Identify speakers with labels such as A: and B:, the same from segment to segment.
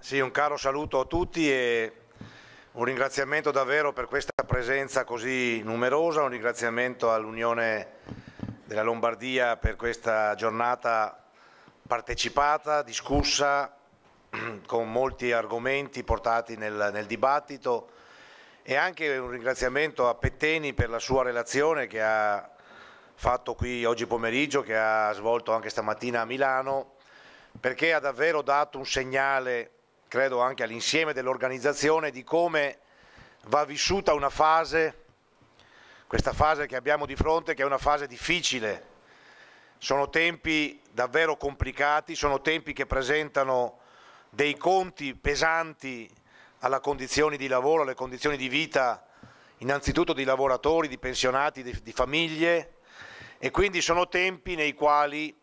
A: Sì, un caro saluto a tutti e un ringraziamento davvero per questa presenza così numerosa, un ringraziamento all'Unione della Lombardia per questa giornata partecipata, discussa, con molti argomenti portati nel, nel dibattito e anche un ringraziamento a Petteni per la sua relazione che ha fatto qui oggi pomeriggio, che ha svolto anche stamattina a Milano, perché ha davvero dato un segnale credo anche all'insieme dell'organizzazione di come va vissuta una fase, questa fase che abbiamo di fronte, che è una fase difficile. Sono tempi davvero complicati, sono tempi che presentano dei conti pesanti alle condizioni di lavoro, alle condizioni di vita, innanzitutto di lavoratori, di pensionati, di, di famiglie e quindi sono tempi nei quali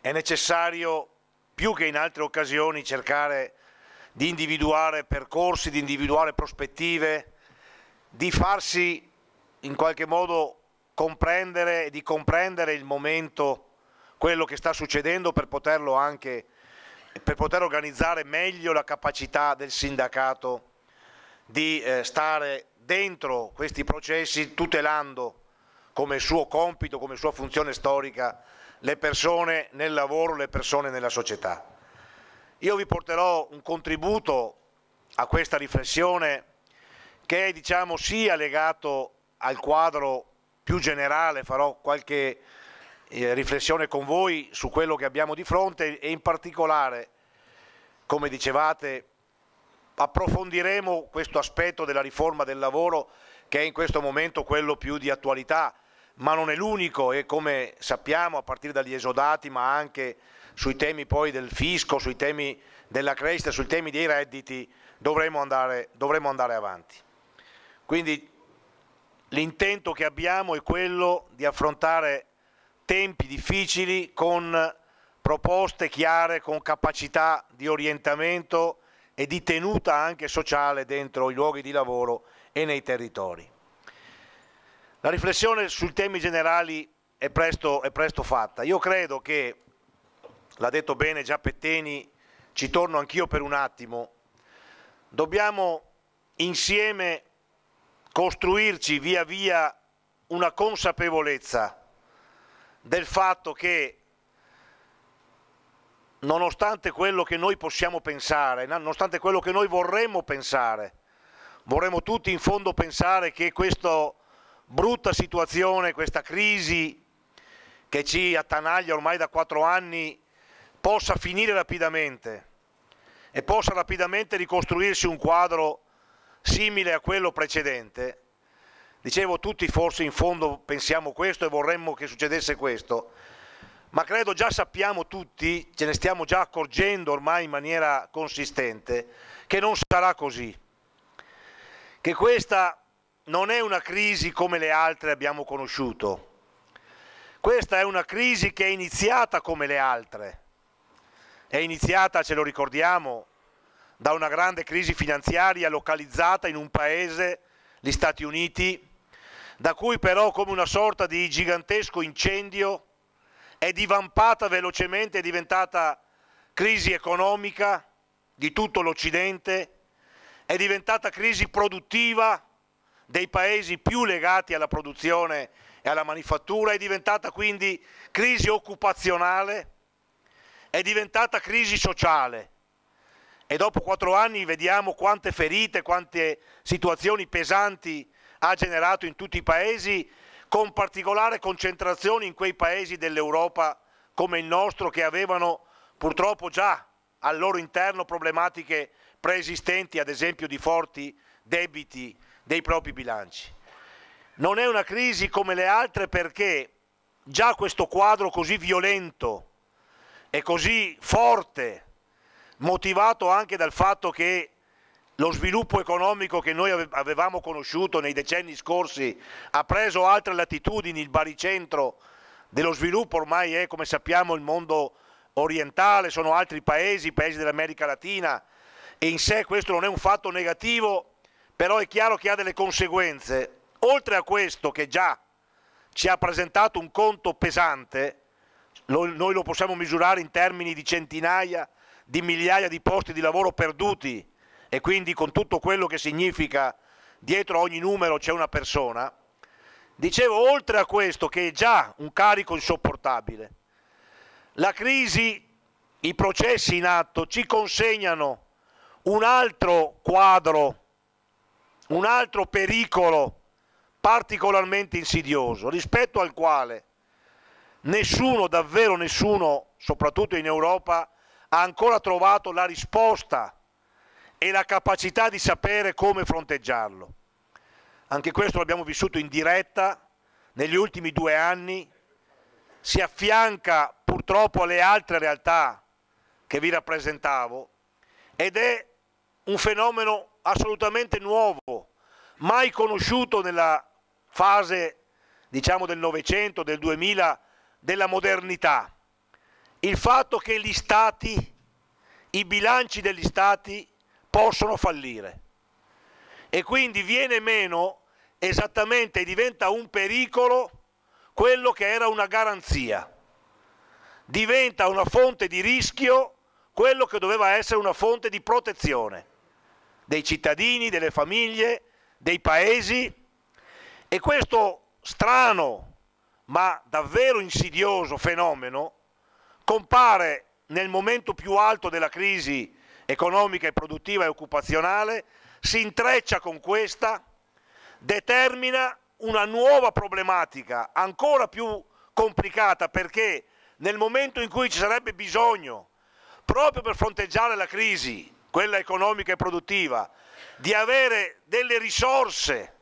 A: è necessario più che in altre occasioni cercare di individuare percorsi, di individuare prospettive, di farsi in qualche modo comprendere e di comprendere il momento, quello che sta succedendo per poterlo anche per poter organizzare meglio la capacità del sindacato di eh, stare dentro questi processi tutelando come suo compito, come sua funzione storica le persone nel lavoro, le persone nella società. Io vi porterò un contributo a questa riflessione che è diciamo sia legato al quadro più generale, farò qualche eh, riflessione con voi su quello che abbiamo di fronte e in particolare, come dicevate, approfondiremo questo aspetto della riforma del lavoro che è in questo momento quello più di attualità ma non è l'unico e come sappiamo a partire dagli esodati ma anche sui temi poi del fisco, sui temi della crescita, sui temi dei redditi dovremo andare, dovremo andare avanti. Quindi l'intento che abbiamo è quello di affrontare tempi difficili con proposte chiare, con capacità di orientamento e di tenuta anche sociale dentro i luoghi di lavoro e nei territori. La riflessione sui temi generali è presto, è presto fatta. Io credo che, l'ha detto bene già Petteni, ci torno anch'io per un attimo, dobbiamo insieme costruirci via via una consapevolezza del fatto che nonostante quello che noi possiamo pensare, nonostante quello che noi vorremmo pensare, vorremmo tutti in fondo pensare che questo brutta situazione, questa crisi che ci attanaglia ormai da quattro anni possa finire rapidamente e possa rapidamente ricostruirsi un quadro simile a quello precedente. Dicevo, tutti forse in fondo pensiamo questo e vorremmo che succedesse questo, ma credo già sappiamo tutti, ce ne stiamo già accorgendo ormai in maniera consistente, che non sarà così, che questa non è una crisi come le altre abbiamo conosciuto. Questa è una crisi che è iniziata come le altre. È iniziata, ce lo ricordiamo, da una grande crisi finanziaria localizzata in un paese, gli Stati Uniti, da cui però come una sorta di gigantesco incendio è divampata velocemente, è diventata crisi economica di tutto l'Occidente, è diventata crisi produttiva dei paesi più legati alla produzione e alla manifattura, è diventata quindi crisi occupazionale, è diventata crisi sociale e dopo quattro anni vediamo quante ferite, quante situazioni pesanti ha generato in tutti i paesi, con particolare concentrazione in quei paesi dell'Europa come il nostro che avevano purtroppo già al loro interno problematiche preesistenti, ad esempio di forti debiti dei propri bilanci. Non è una crisi come le altre perché già questo quadro così violento e così forte, motivato anche dal fatto che lo sviluppo economico che noi avevamo conosciuto nei decenni scorsi ha preso altre latitudini, il baricentro dello sviluppo ormai è come sappiamo il mondo orientale, sono altri paesi, i paesi dell'America Latina e in sé questo non è un fatto negativo però è chiaro che ha delle conseguenze. Oltre a questo che già ci ha presentato un conto pesante, lo, noi lo possiamo misurare in termini di centinaia di migliaia di posti di lavoro perduti e quindi con tutto quello che significa dietro ogni numero c'è una persona, dicevo oltre a questo che è già un carico insopportabile, la crisi, i processi in atto ci consegnano un altro quadro un altro pericolo particolarmente insidioso, rispetto al quale nessuno, davvero nessuno, soprattutto in Europa, ha ancora trovato la risposta e la capacità di sapere come fronteggiarlo. Anche questo l'abbiamo vissuto in diretta negli ultimi due anni, si affianca purtroppo alle altre realtà che vi rappresentavo ed è un fenomeno assolutamente nuovo, mai conosciuto nella fase diciamo, del Novecento, del 2000, della modernità. Il fatto che gli stati, i bilanci degli stati possono fallire e quindi viene meno esattamente, diventa un pericolo quello che era una garanzia. Diventa una fonte di rischio quello che doveva essere una fonte di protezione dei cittadini, delle famiglie, dei paesi e questo strano ma davvero insidioso fenomeno compare nel momento più alto della crisi economica e produttiva e occupazionale, si intreccia con questa, determina una nuova problematica ancora più complicata perché nel momento in cui ci sarebbe bisogno, proprio per fronteggiare la crisi, quella economica e produttiva, di avere delle risorse,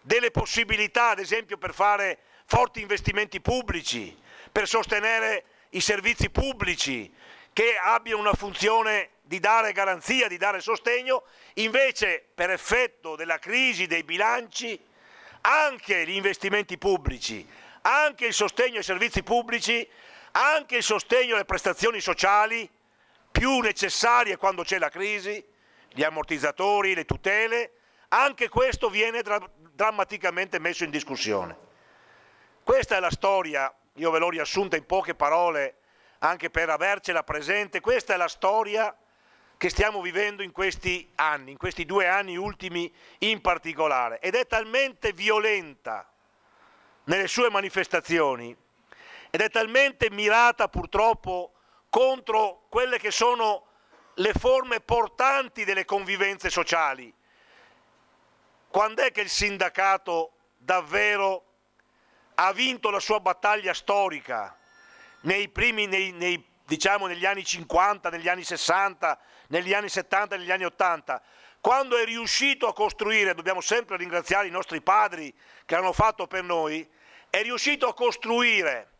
A: delle possibilità, ad esempio per fare forti investimenti pubblici, per sostenere i servizi pubblici che abbiano una funzione di dare garanzia, di dare sostegno, invece per effetto della crisi dei bilanci anche gli investimenti pubblici, anche il sostegno ai servizi pubblici, anche il sostegno alle prestazioni sociali, più necessarie quando c'è la crisi, gli ammortizzatori, le tutele, anche questo viene dra drammaticamente messo in discussione. Questa è la storia, io ve l'ho riassunta in poche parole, anche per avercela presente, questa è la storia che stiamo vivendo in questi anni, in questi due anni ultimi in particolare, ed è talmente violenta nelle sue manifestazioni ed è talmente mirata purtroppo contro quelle che sono le forme portanti delle convivenze sociali. Quando è che il sindacato davvero ha vinto la sua battaglia storica? Nei primi, nei, nei, diciamo negli anni 50, negli anni 60, negli anni 70, negli anni 80, quando è riuscito a costruire, dobbiamo sempre ringraziare i nostri padri che l'hanno fatto per noi, è riuscito a costruire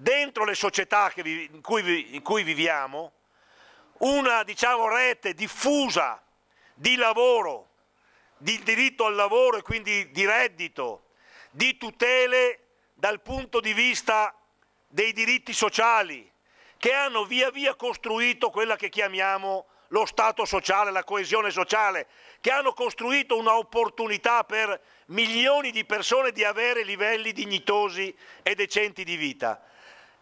A: dentro le società vi, in, cui vi, in, cui viviamo una diciamo, rete diffusa di lavoro, di diritto al lavoro e quindi di reddito, di tutele dal punto di vista dei diritti sociali, che hanno via via costruito quella che chiamiamo lo Stato sociale, la coesione sociale, che hanno costruito un'opportunità per milioni di persone di avere livelli dignitosi e decenti di vita.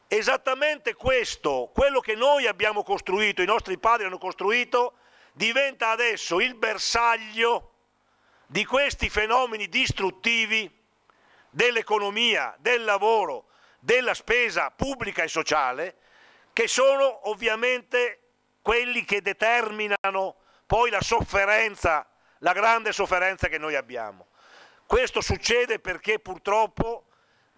A: Esattamente questo, quello che noi abbiamo costruito, i nostri padri hanno costruito, diventa adesso il bersaglio di questi fenomeni distruttivi dell'economia, del lavoro, della spesa pubblica e sociale, che sono ovviamente quelli che determinano poi la sofferenza, la grande sofferenza che noi abbiamo. Questo succede perché purtroppo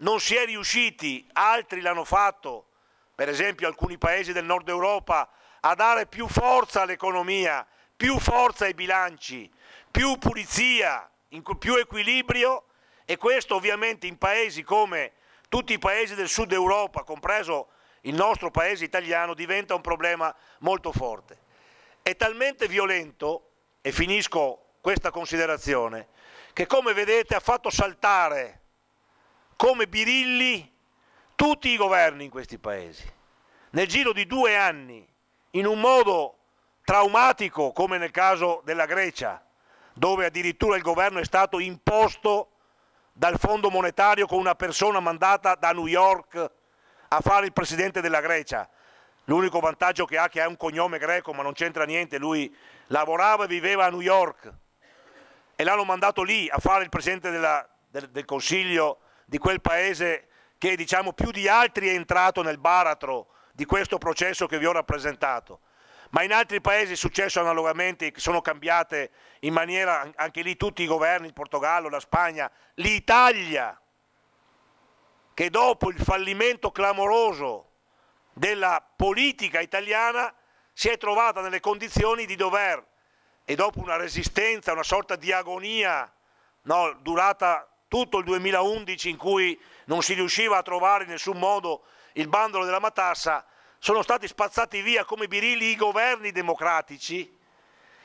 A: non si è riusciti, altri l'hanno fatto, per esempio alcuni paesi del nord Europa, a dare più forza all'economia, più forza ai bilanci, più pulizia, più equilibrio e questo ovviamente in paesi come tutti i paesi del sud Europa, compreso il nostro paese italiano, diventa un problema molto forte. È talmente violento, e finisco questa considerazione, che come vedete ha fatto saltare come birilli tutti i governi in questi paesi. Nel giro di due anni, in un modo traumatico come nel caso della Grecia, dove addirittura il governo è stato imposto dal Fondo Monetario con una persona mandata da New York a fare il presidente della Grecia. L'unico vantaggio che ha è che ha un cognome greco, ma non c'entra niente, lui lavorava e viveva a New York e l'hanno mandato lì a fare il presidente della, del, del Consiglio di quel paese che diciamo, più di altri è entrato nel baratro di questo processo che vi ho rappresentato. Ma in altri paesi è successo analogamente, sono cambiate in maniera, anche lì tutti i governi, il Portogallo, la Spagna, l'Italia, che dopo il fallimento clamoroso della politica italiana si è trovata nelle condizioni di dover, e dopo una resistenza, una sorta di agonia no, durata tutto il 2011 in cui non si riusciva a trovare in nessun modo il bandolo della matassa, sono stati spazzati via come birilli i governi democratici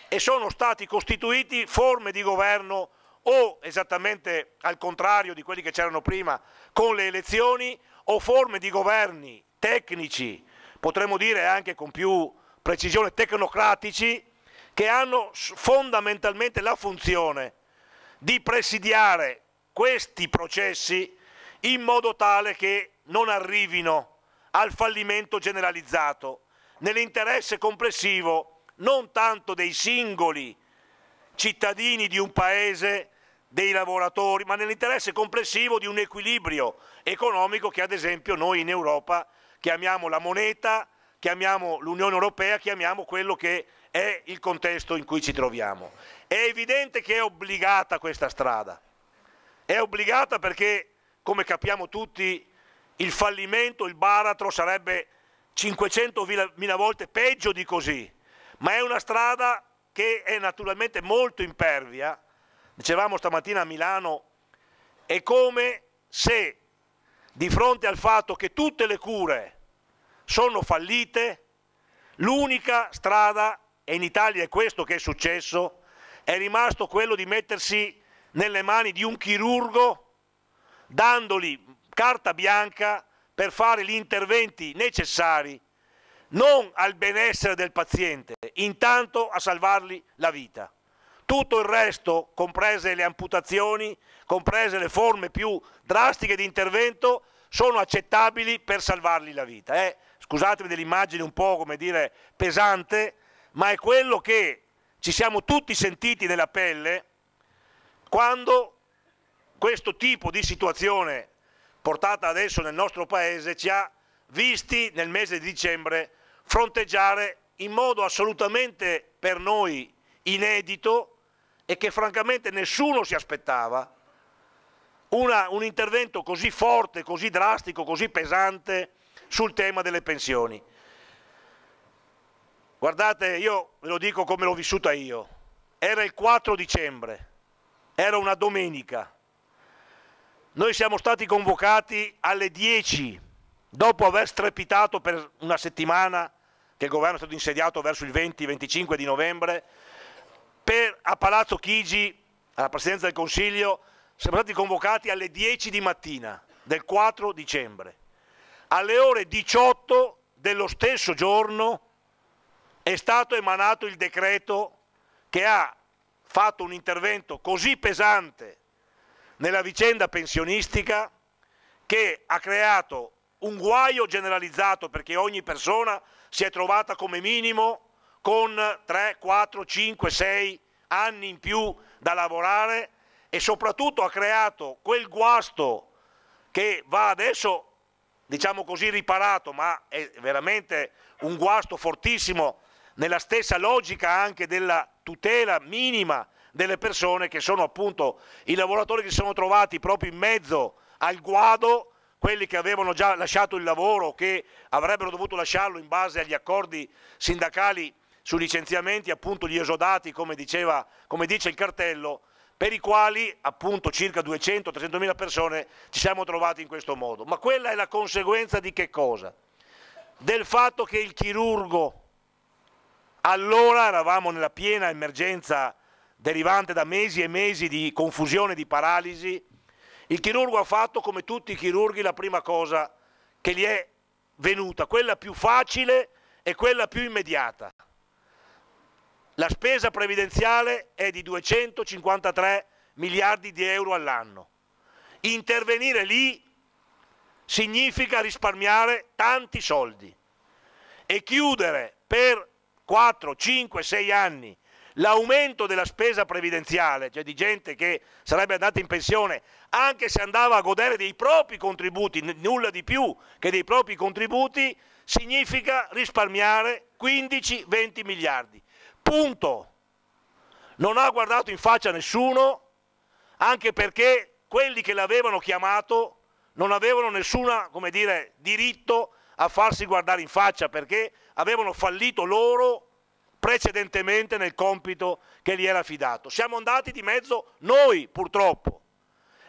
A: e sono stati costituiti forme di governo o esattamente al contrario di quelli che c'erano prima con le elezioni o forme di governi tecnici, potremmo dire anche con più precisione tecnocratici, che hanno fondamentalmente la funzione di presidiare questi processi in modo tale che non arrivino al fallimento generalizzato, nell'interesse complessivo non tanto dei singoli cittadini di un paese, dei lavoratori, ma nell'interesse complessivo di un equilibrio economico che ad esempio noi in Europa chiamiamo la moneta, chiamiamo l'Unione Europea, chiamiamo quello che è il contesto in cui ci troviamo. È evidente che è obbligata questa strada. È obbligata perché, come capiamo tutti, il fallimento, il baratro sarebbe 500.000 volte peggio di così, ma è una strada che è naturalmente molto impervia, dicevamo stamattina a Milano, è come se di fronte al fatto che tutte le cure sono fallite, l'unica strada, e in Italia è questo che è successo, è rimasto quello di mettersi nelle mani di un chirurgo, dandogli carta bianca per fare gli interventi necessari, non al benessere del paziente, intanto a salvargli la vita. Tutto il resto, comprese le amputazioni, comprese le forme più drastiche di intervento, sono accettabili per salvargli la vita. Eh, scusatemi dell'immagine un po' come dire pesante, ma è quello che ci siamo tutti sentiti nella pelle quando questo tipo di situazione portata adesso nel nostro Paese ci ha visti nel mese di dicembre fronteggiare in modo assolutamente per noi inedito e che francamente nessuno si aspettava, una, un intervento così forte, così drastico, così pesante sul tema delle pensioni. Guardate, io ve lo dico come l'ho vissuta io. Era il 4 dicembre, era una domenica. Noi siamo stati convocati alle 10, dopo aver strepitato per una settimana che il governo è stato insediato verso il 20-25 di novembre, per, a Palazzo Chigi, alla Presidenza del Consiglio, siamo stati convocati alle 10 di mattina del 4 dicembre. Alle ore 18 dello stesso giorno è stato emanato il decreto che ha fatto un intervento così pesante nella vicenda pensionistica che ha creato un guaio generalizzato perché ogni persona si è trovata come minimo con 3, 4, 5, 6 anni in più da lavorare e soprattutto ha creato quel guasto che va adesso, diciamo così, riparato, ma è veramente un guasto fortissimo nella stessa logica anche della tutela minima delle persone che sono appunto i lavoratori che si sono trovati proprio in mezzo al guado, quelli che avevano già lasciato il lavoro, o che avrebbero dovuto lasciarlo in base agli accordi sindacali sui licenziamenti, appunto gli esodati, come, diceva, come dice il cartello, per i quali appunto circa 200-300 mila persone ci siamo trovati in questo modo. Ma quella è la conseguenza di che cosa? Del fatto che il chirurgo allora eravamo nella piena emergenza derivante da mesi e mesi di confusione, di paralisi. Il chirurgo ha fatto, come tutti i chirurghi, la prima cosa che gli è venuta, quella più facile e quella più immediata. La spesa previdenziale è di 253 miliardi di euro all'anno. Intervenire lì significa risparmiare tanti soldi e chiudere per 4, 5, 6 anni l'aumento della spesa previdenziale, cioè di gente che sarebbe andata in pensione anche se andava a godere dei propri contributi, nulla di più che dei propri contributi, significa risparmiare 15-20 miliardi. Punto. Non ha guardato in faccia nessuno, anche perché quelli che l'avevano chiamato non avevano nessun diritto a farsi guardare in faccia perché avevano fallito loro precedentemente nel compito che gli era affidato. Siamo andati di mezzo noi, purtroppo,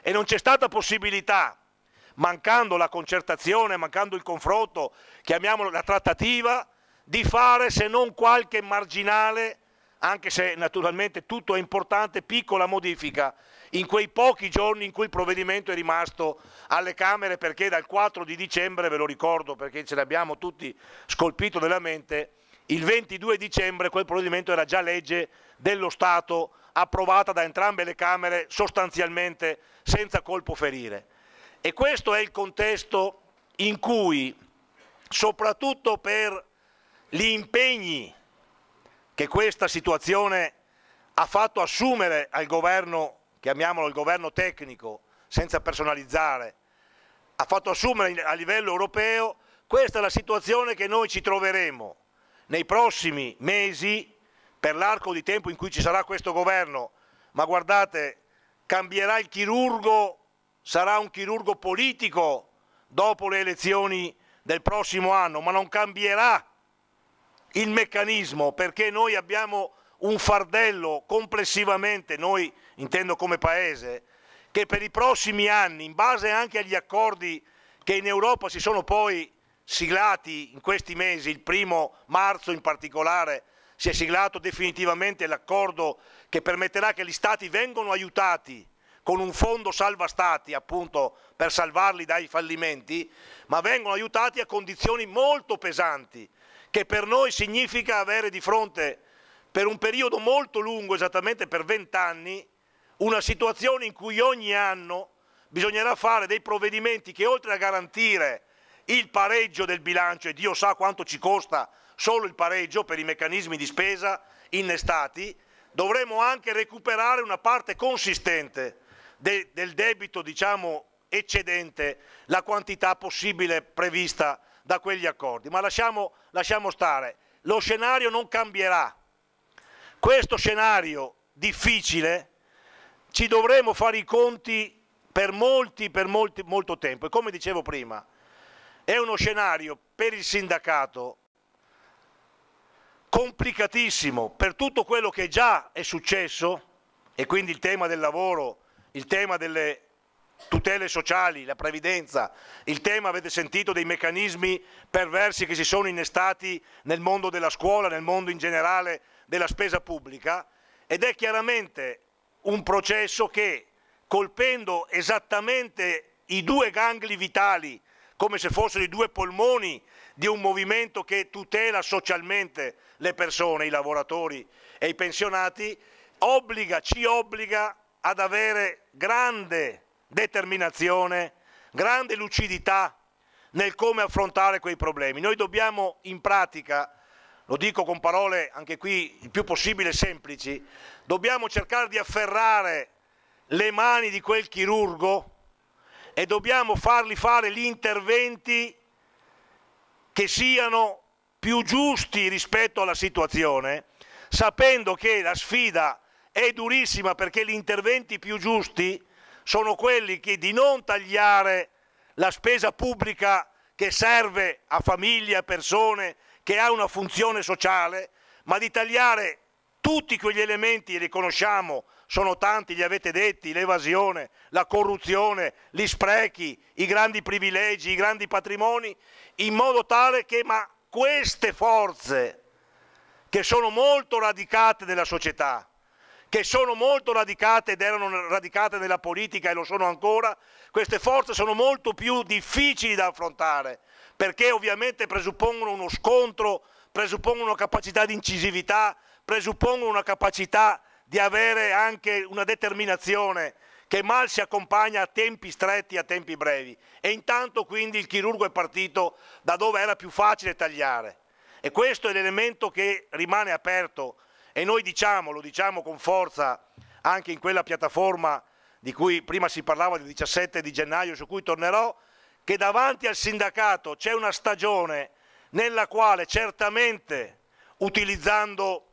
A: e non c'è stata possibilità, mancando la concertazione, mancando il confronto, chiamiamolo la trattativa, di fare se non qualche marginale, anche se naturalmente tutto è importante, piccola modifica in quei pochi giorni in cui il provvedimento è rimasto alle Camere perché dal 4 di dicembre, ve lo ricordo perché ce l'abbiamo tutti scolpito nella mente, il 22 dicembre quel provvedimento era già legge dello Stato approvata da entrambe le Camere sostanzialmente senza colpo ferire. E questo è il contesto in cui, soprattutto per gli impegni che questa situazione ha fatto assumere al governo chiamiamolo il governo tecnico, senza personalizzare, ha fatto assumere a livello europeo, questa è la situazione che noi ci troveremo nei prossimi mesi, per l'arco di tempo in cui ci sarà questo governo, ma guardate, cambierà il chirurgo, sarà un chirurgo politico dopo le elezioni del prossimo anno, ma non cambierà il meccanismo perché noi abbiamo un fardello complessivamente, noi intendo come Paese, che per i prossimi anni, in base anche agli accordi che in Europa si sono poi siglati in questi mesi, il primo marzo in particolare, si è siglato definitivamente l'accordo che permetterà che gli Stati vengano aiutati con un fondo salva Stati appunto per salvarli dai fallimenti, ma vengono aiutati a condizioni molto pesanti, che per noi significa avere di fronte per un periodo molto lungo, esattamente per vent'anni, una situazione in cui ogni anno bisognerà fare dei provvedimenti che oltre a garantire il pareggio del bilancio, e Dio sa quanto ci costa solo il pareggio per i meccanismi di spesa innestati, dovremo anche recuperare una parte consistente de del debito diciamo, eccedente la quantità possibile prevista da quegli accordi. Ma lasciamo, lasciamo stare, lo scenario non cambierà questo scenario difficile ci dovremo fare i conti per, molti, per molti, molto tempo. E come dicevo prima, è uno scenario per il sindacato complicatissimo per tutto quello che già è successo e quindi il tema del lavoro, il tema delle tutele sociali, la previdenza, il tema, avete sentito, dei meccanismi perversi che si sono innestati nel mondo della scuola, nel mondo in generale della spesa pubblica ed è chiaramente un processo che colpendo esattamente i due gangli vitali come se fossero i due polmoni di un movimento che tutela socialmente le persone, i lavoratori e i pensionati, obbliga, ci obbliga ad avere grande determinazione, grande lucidità nel come affrontare quei problemi. Noi dobbiamo in pratica lo dico con parole anche qui il più possibile semplici, dobbiamo cercare di afferrare le mani di quel chirurgo e dobbiamo fargli fare gli interventi che siano più giusti rispetto alla situazione, sapendo che la sfida è durissima perché gli interventi più giusti sono quelli che di non tagliare la spesa pubblica che serve a famiglie, a persone che ha una funzione sociale, ma di tagliare tutti quegli elementi, li conosciamo, sono tanti, li avete detti, l'evasione, la corruzione, gli sprechi, i grandi privilegi, i grandi patrimoni, in modo tale che ma queste forze che sono molto radicate nella società, che sono molto radicate ed erano radicate nella politica e lo sono ancora, queste forze sono molto più difficili da affrontare, perché ovviamente presuppongono uno scontro, presuppongono una capacità di incisività, presuppongono una capacità di avere anche una determinazione che mal si accompagna a tempi stretti, a tempi brevi. E intanto quindi il chirurgo è partito da dove era più facile tagliare. E questo è l'elemento che rimane aperto e noi diciamo, lo diciamo con forza anche in quella piattaforma di cui prima si parlava del 17 di gennaio su cui tornerò, che davanti al sindacato c'è una stagione nella quale certamente utilizzando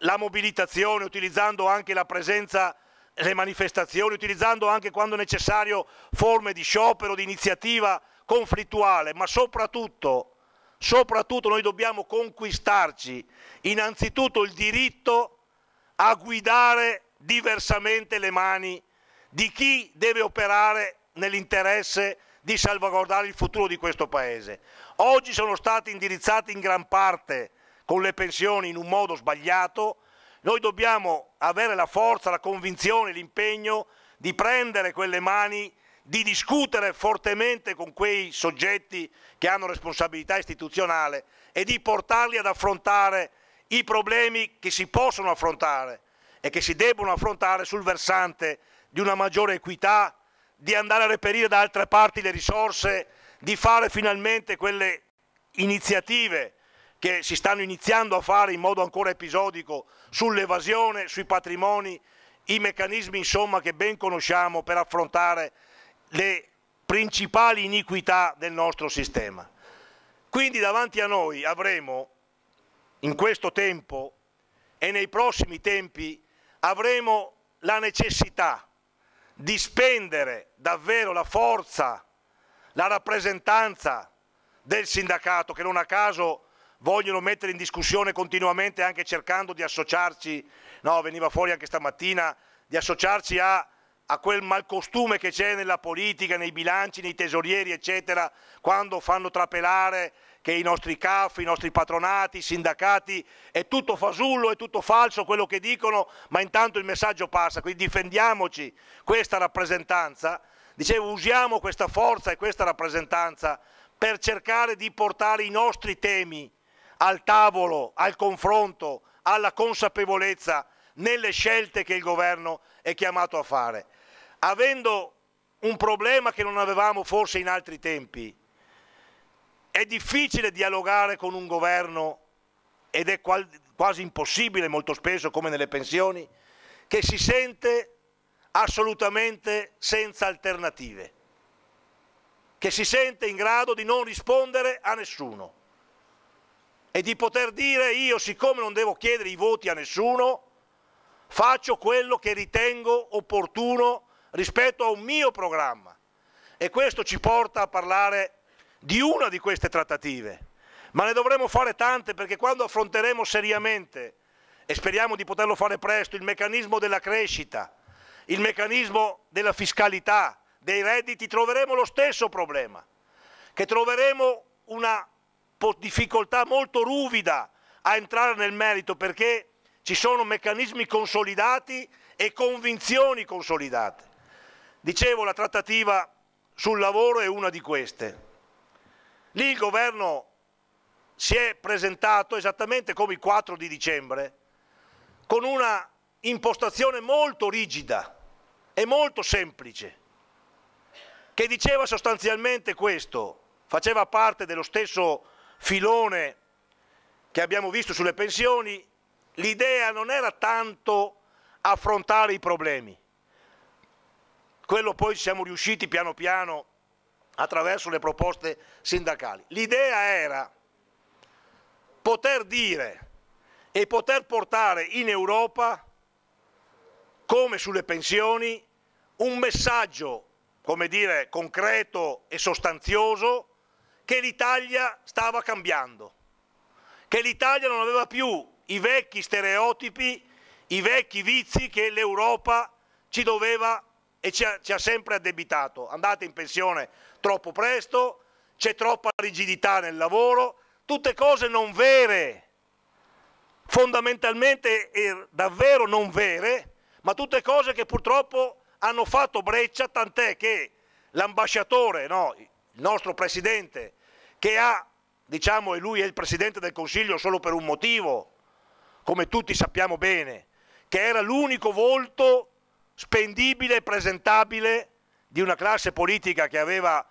A: la mobilitazione, utilizzando anche la presenza, le manifestazioni, utilizzando anche quando necessario forme di sciopero, di iniziativa conflittuale, ma soprattutto, soprattutto noi dobbiamo conquistarci innanzitutto il diritto a guidare diversamente le mani di chi deve operare nell'interesse di salvaguardare il futuro di questo Paese. Oggi sono stati indirizzati in gran parte con le pensioni in un modo sbagliato, noi dobbiamo avere la forza, la convinzione, l'impegno di prendere quelle mani, di discutere fortemente con quei soggetti che hanno responsabilità istituzionale e di portarli ad affrontare i problemi che si possono affrontare e che si debbono affrontare sul versante di una maggiore equità, di andare a reperire da altre parti le risorse, di fare finalmente quelle iniziative che si stanno iniziando a fare in modo ancora episodico sull'evasione, sui patrimoni, i meccanismi insomma, che ben conosciamo per affrontare le principali iniquità del nostro sistema. Quindi davanti a noi avremo in questo tempo e nei prossimi tempi avremo la necessità di spendere davvero la forza, la rappresentanza del sindacato, che non a caso vogliono mettere in discussione continuamente anche cercando di associarci, no, veniva fuori anche stamattina, di associarci a, a quel malcostume che c'è nella politica, nei bilanci, nei tesorieri, eccetera, quando fanno trapelare che i nostri CAF, i nostri patronati, i sindacati, è tutto fasullo, è tutto falso quello che dicono, ma intanto il messaggio passa, quindi difendiamoci questa rappresentanza, dicevo usiamo questa forza e questa rappresentanza per cercare di portare i nostri temi al tavolo, al confronto, alla consapevolezza nelle scelte che il governo è chiamato a fare. Avendo un problema che non avevamo forse in altri tempi, è difficile dialogare con un governo, ed è quasi impossibile molto spesso come nelle pensioni, che si sente assolutamente senza alternative, che si sente in grado di non rispondere a nessuno e di poter dire io siccome non devo chiedere i voti a nessuno, faccio quello che ritengo opportuno rispetto a un mio programma. E questo ci porta a parlare di una di queste trattative, ma ne dovremo fare tante perché quando affronteremo seriamente, e speriamo di poterlo fare presto, il meccanismo della crescita, il meccanismo della fiscalità, dei redditi, troveremo lo stesso problema, che troveremo una difficoltà molto ruvida a entrare nel merito perché ci sono meccanismi consolidati e convinzioni consolidate. Dicevo, la trattativa sul lavoro è una di queste. Lì il governo si è presentato esattamente come il 4 di dicembre, con una impostazione molto rigida e molto semplice, che diceva sostanzialmente questo, faceva parte dello stesso filone che abbiamo visto sulle pensioni, l'idea non era tanto affrontare i problemi, quello poi siamo riusciti piano piano attraverso le proposte sindacali. L'idea era poter dire e poter portare in Europa, come sulle pensioni, un messaggio come dire, concreto e sostanzioso che l'Italia stava cambiando, che l'Italia non aveva più i vecchi stereotipi, i vecchi vizi che l'Europa ci doveva e ci ha, ci ha sempre addebitato. Andate in pensione troppo presto, c'è troppa rigidità nel lavoro, tutte cose non vere, fondamentalmente e davvero non vere, ma tutte cose che purtroppo hanno fatto breccia, tant'è che l'ambasciatore, no, il nostro presidente, che ha, diciamo, e lui è il presidente del Consiglio solo per un motivo, come tutti sappiamo bene, che era l'unico volto spendibile e presentabile di una classe politica che aveva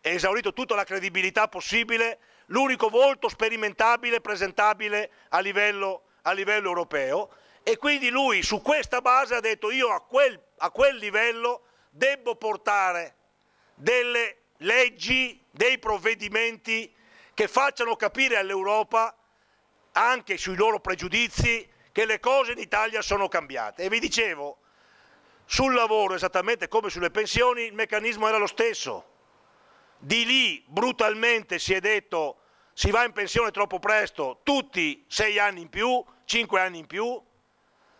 A: esaurito tutta la credibilità possibile, l'unico volto sperimentabile, presentabile a livello, a livello europeo e quindi lui su questa base ha detto io a quel, a quel livello debbo portare delle leggi, dei provvedimenti che facciano capire all'Europa, anche sui loro pregiudizi, che le cose in Italia sono cambiate. E vi dicevo, sul lavoro, esattamente come sulle pensioni, il meccanismo era lo stesso. Di lì brutalmente si è detto si va in pensione troppo presto, tutti 6 anni in più, 5 anni in più.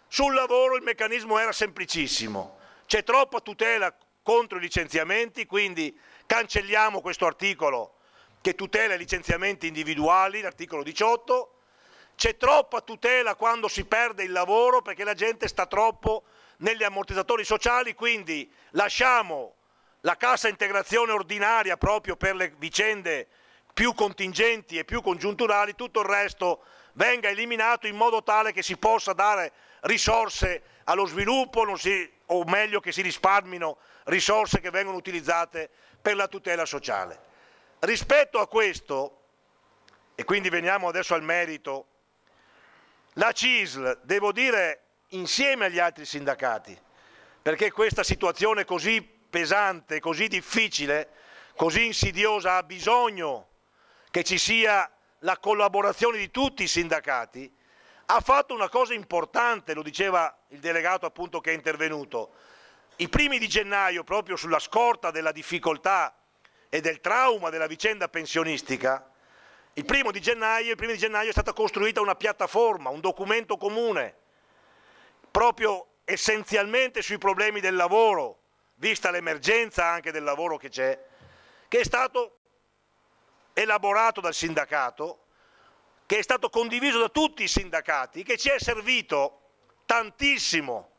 A: Sul lavoro il meccanismo era semplicissimo. C'è troppa tutela contro i licenziamenti, quindi cancelliamo questo articolo che tutela i licenziamenti individuali, l'articolo 18. C'è troppa tutela quando si perde il lavoro perché la gente sta troppo negli ammortizzatori sociali, quindi lasciamo la cassa integrazione ordinaria proprio per le vicende più contingenti e più congiunturali, tutto il resto venga eliminato in modo tale che si possa dare risorse allo sviluppo, si, o meglio che si risparmino risorse che vengono utilizzate per la tutela sociale. Rispetto a questo, e quindi veniamo adesso al merito, la CISL, devo dire, insieme agli altri sindacati, perché questa situazione così pesante, così difficile, così insidiosa ha bisogno che ci sia la collaborazione di tutti i sindacati, ha fatto una cosa importante, lo diceva il delegato appunto che è intervenuto. I primi di gennaio, proprio sulla scorta della difficoltà e del trauma della vicenda pensionistica, il primo di gennaio, il primo di gennaio è stata costruita una piattaforma, un documento comune proprio essenzialmente sui problemi del lavoro, vista l'emergenza anche del lavoro che c'è, che è stato elaborato dal sindacato, che è stato condiviso da tutti i sindacati, che ci è servito tantissimo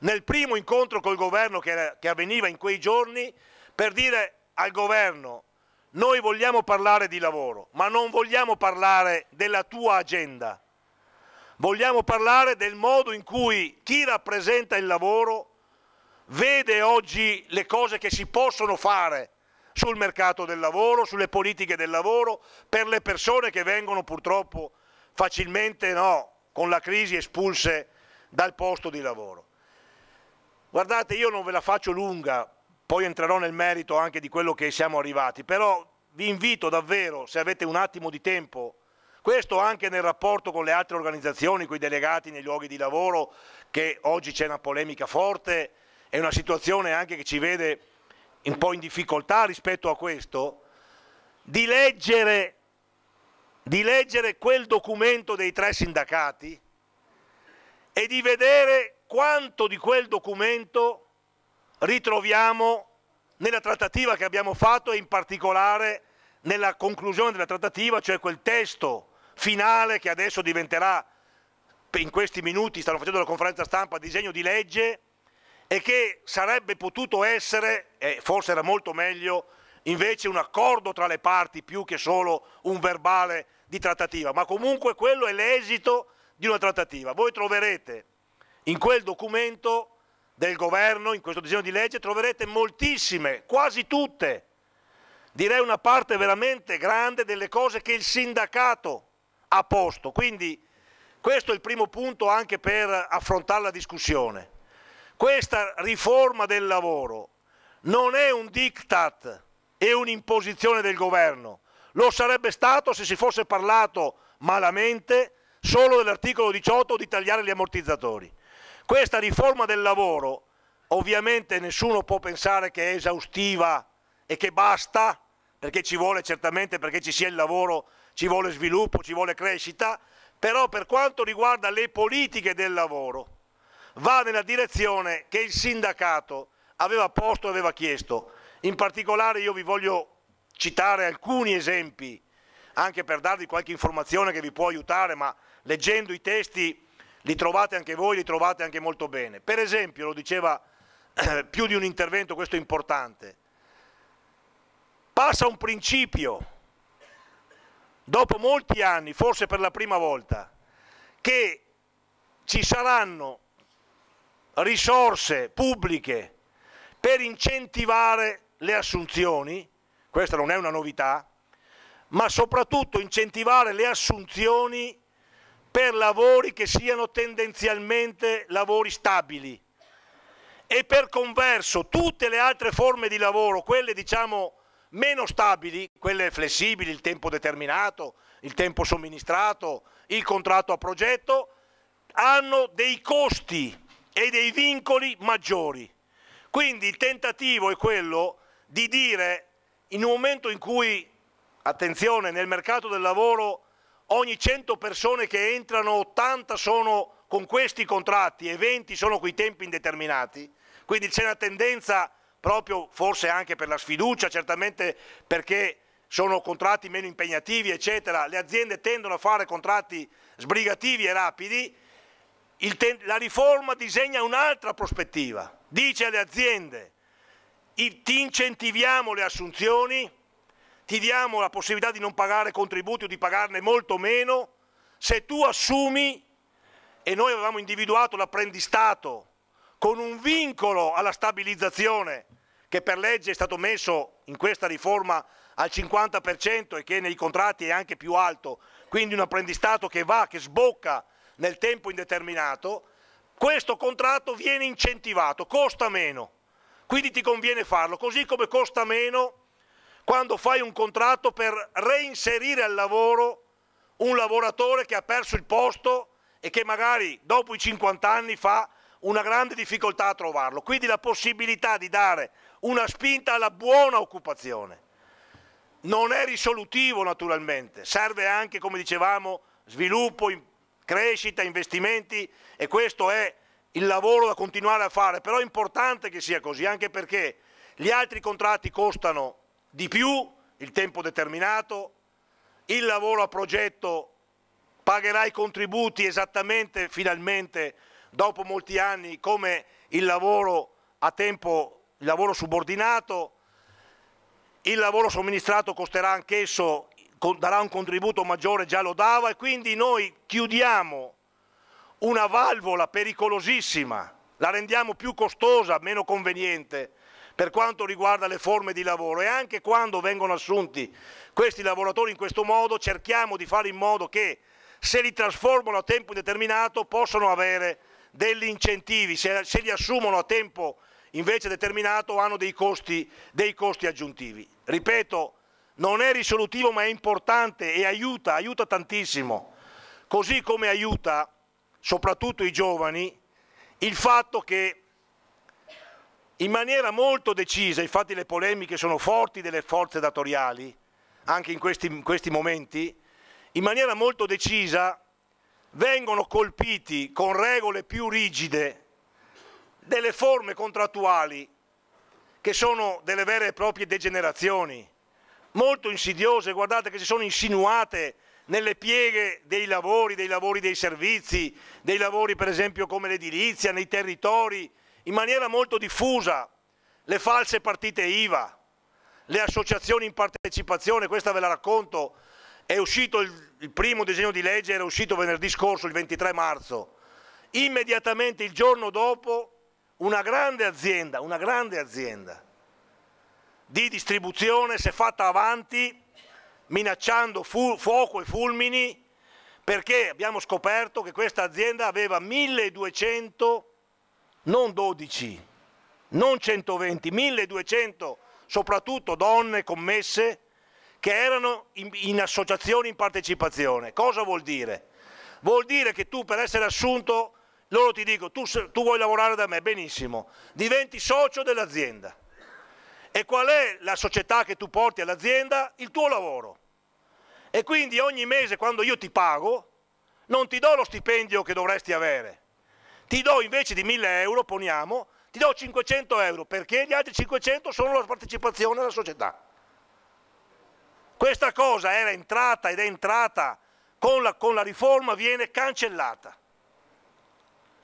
A: nel primo incontro col governo che, era, che avveniva in quei giorni per dire al governo noi vogliamo parlare di lavoro, ma non vogliamo parlare della tua agenda, vogliamo parlare del modo in cui chi rappresenta il lavoro vede oggi le cose che si possono fare sul mercato del lavoro, sulle politiche del lavoro, per le persone che vengono purtroppo facilmente, no, con la crisi espulse dal posto di lavoro. Guardate, io non ve la faccio lunga, poi entrerò nel merito anche di quello che siamo arrivati, però vi invito davvero, se avete un attimo di tempo, questo anche nel rapporto con le altre organizzazioni, con i delegati nei luoghi di lavoro, che oggi c'è una polemica forte, e una situazione anche che ci vede un po' in difficoltà rispetto a questo, di leggere, di leggere quel documento dei tre sindacati e di vedere quanto di quel documento ritroviamo nella trattativa che abbiamo fatto e in particolare nella conclusione della trattativa, cioè quel testo finale che adesso diventerà, in questi minuti stanno facendo la conferenza stampa, disegno di legge e che sarebbe potuto essere, e forse era molto meglio, invece un accordo tra le parti più che solo un verbale di trattativa, ma comunque quello è l'esito di una trattativa. Voi troverete in quel documento del governo, in questo disegno di legge, troverete moltissime, quasi tutte, direi una parte veramente grande delle cose che il sindacato a posto. Quindi questo è il primo punto anche per affrontare la discussione. Questa riforma del lavoro non è un diktat e un'imposizione del governo. Lo sarebbe stato se si fosse parlato malamente solo dell'articolo 18 di tagliare gli ammortizzatori. Questa riforma del lavoro, ovviamente nessuno può pensare che è esaustiva e che basta, perché ci vuole certamente perché ci sia il lavoro ci vuole sviluppo, ci vuole crescita, però per quanto riguarda le politiche del lavoro va nella direzione che il sindacato aveva posto e aveva chiesto. In particolare io vi voglio citare alcuni esempi, anche per darvi qualche informazione che vi può aiutare, ma leggendo i testi li trovate anche voi, li trovate anche molto bene. Per esempio, lo diceva eh, più di un intervento, questo è importante, passa un principio dopo molti anni, forse per la prima volta, che ci saranno risorse pubbliche per incentivare le assunzioni, questa non è una novità, ma soprattutto incentivare le assunzioni per lavori che siano tendenzialmente lavori stabili e per converso tutte le altre forme di lavoro, quelle diciamo meno stabili, quelle flessibili, il tempo determinato, il tempo somministrato, il contratto a progetto, hanno dei costi e dei vincoli maggiori. Quindi il tentativo è quello di dire in un momento in cui, attenzione, nel mercato del lavoro ogni 100 persone che entrano 80 sono con questi contratti e 20 sono con i tempi indeterminati, quindi c'è una tendenza proprio forse anche per la sfiducia, certamente perché sono contratti meno impegnativi, eccetera. Le aziende tendono a fare contratti sbrigativi e rapidi. la riforma disegna un'altra prospettiva. Dice alle aziende, ti incentiviamo le assunzioni, ti diamo la possibilità di non pagare contributi o di pagarne molto meno, se tu assumi, e noi avevamo individuato l'apprendistato con un vincolo alla stabilizzazione che per legge è stato messo in questa riforma al 50% e che nei contratti è anche più alto, quindi un apprendistato che va, che sbocca nel tempo indeterminato, questo contratto viene incentivato, costa meno, quindi ti conviene farlo, così come costa meno quando fai un contratto per reinserire al lavoro un lavoratore che ha perso il posto e che magari dopo i 50 anni fa una grande difficoltà a trovarlo, quindi la possibilità di dare una spinta alla buona occupazione. Non è risolutivo naturalmente, serve anche, come dicevamo, sviluppo, crescita, investimenti e questo è il lavoro da continuare a fare, però è importante che sia così, anche perché gli altri contratti costano di più, il tempo determinato, il lavoro a progetto pagherà i contributi esattamente, finalmente, dopo molti anni come il lavoro a tempo, il lavoro subordinato, il lavoro somministrato costerà anch'esso, darà un contributo maggiore, già lo dava e quindi noi chiudiamo una valvola pericolosissima, la rendiamo più costosa, meno conveniente per quanto riguarda le forme di lavoro e anche quando vengono assunti questi lavoratori in questo modo cerchiamo di fare in modo che se li trasformano a tempo indeterminato possano avere degli incentivi, se, se li assumono a tempo invece determinato, hanno dei costi, dei costi aggiuntivi. Ripeto, non è risolutivo ma è importante e aiuta, aiuta tantissimo, così come aiuta soprattutto i giovani il fatto che in maniera molto decisa, infatti le polemiche sono forti delle forze datoriali, anche in questi, in questi momenti, in maniera molto decisa vengono colpiti con regole più rigide delle forme contrattuali che sono delle vere e proprie degenerazioni, molto insidiose, guardate che si sono insinuate nelle pieghe dei lavori, dei lavori dei servizi, dei lavori per esempio come l'edilizia, nei territori, in maniera molto diffusa, le false partite IVA, le associazioni in partecipazione, questa ve la racconto è uscito il, il primo disegno di legge, era uscito venerdì scorso, il 23 marzo. Immediatamente il giorno dopo una grande azienda, una grande azienda di distribuzione si è fatta avanti minacciando fuoco e fulmini perché abbiamo scoperto che questa azienda aveva 1200, non 12, non 120, 1200 soprattutto donne commesse che erano in, in associazione in partecipazione. Cosa vuol dire? Vuol dire che tu per essere assunto, loro ti dicono tu, tu vuoi lavorare da me, benissimo, diventi socio dell'azienda. E qual è la società che tu porti all'azienda? Il tuo lavoro. E quindi ogni mese quando io ti pago, non ti do lo stipendio che dovresti avere, ti do invece di 1000 euro, poniamo, ti do 500 euro perché gli altri 500 sono la partecipazione alla società. Questa cosa era entrata ed è entrata con la, con la riforma, viene cancellata.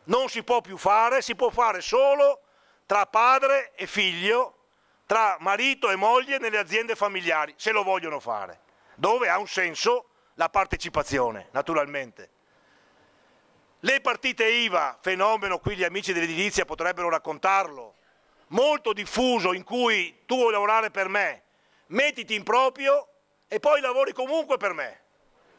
A: Non si può più fare, si può fare solo tra padre e figlio, tra marito e moglie nelle aziende familiari, se lo vogliono fare, dove ha un senso la partecipazione, naturalmente. Le partite IVA, fenomeno qui gli amici dell'edilizia potrebbero raccontarlo, molto diffuso in cui tu vuoi lavorare per me, mettiti in proprio e poi lavori comunque per me.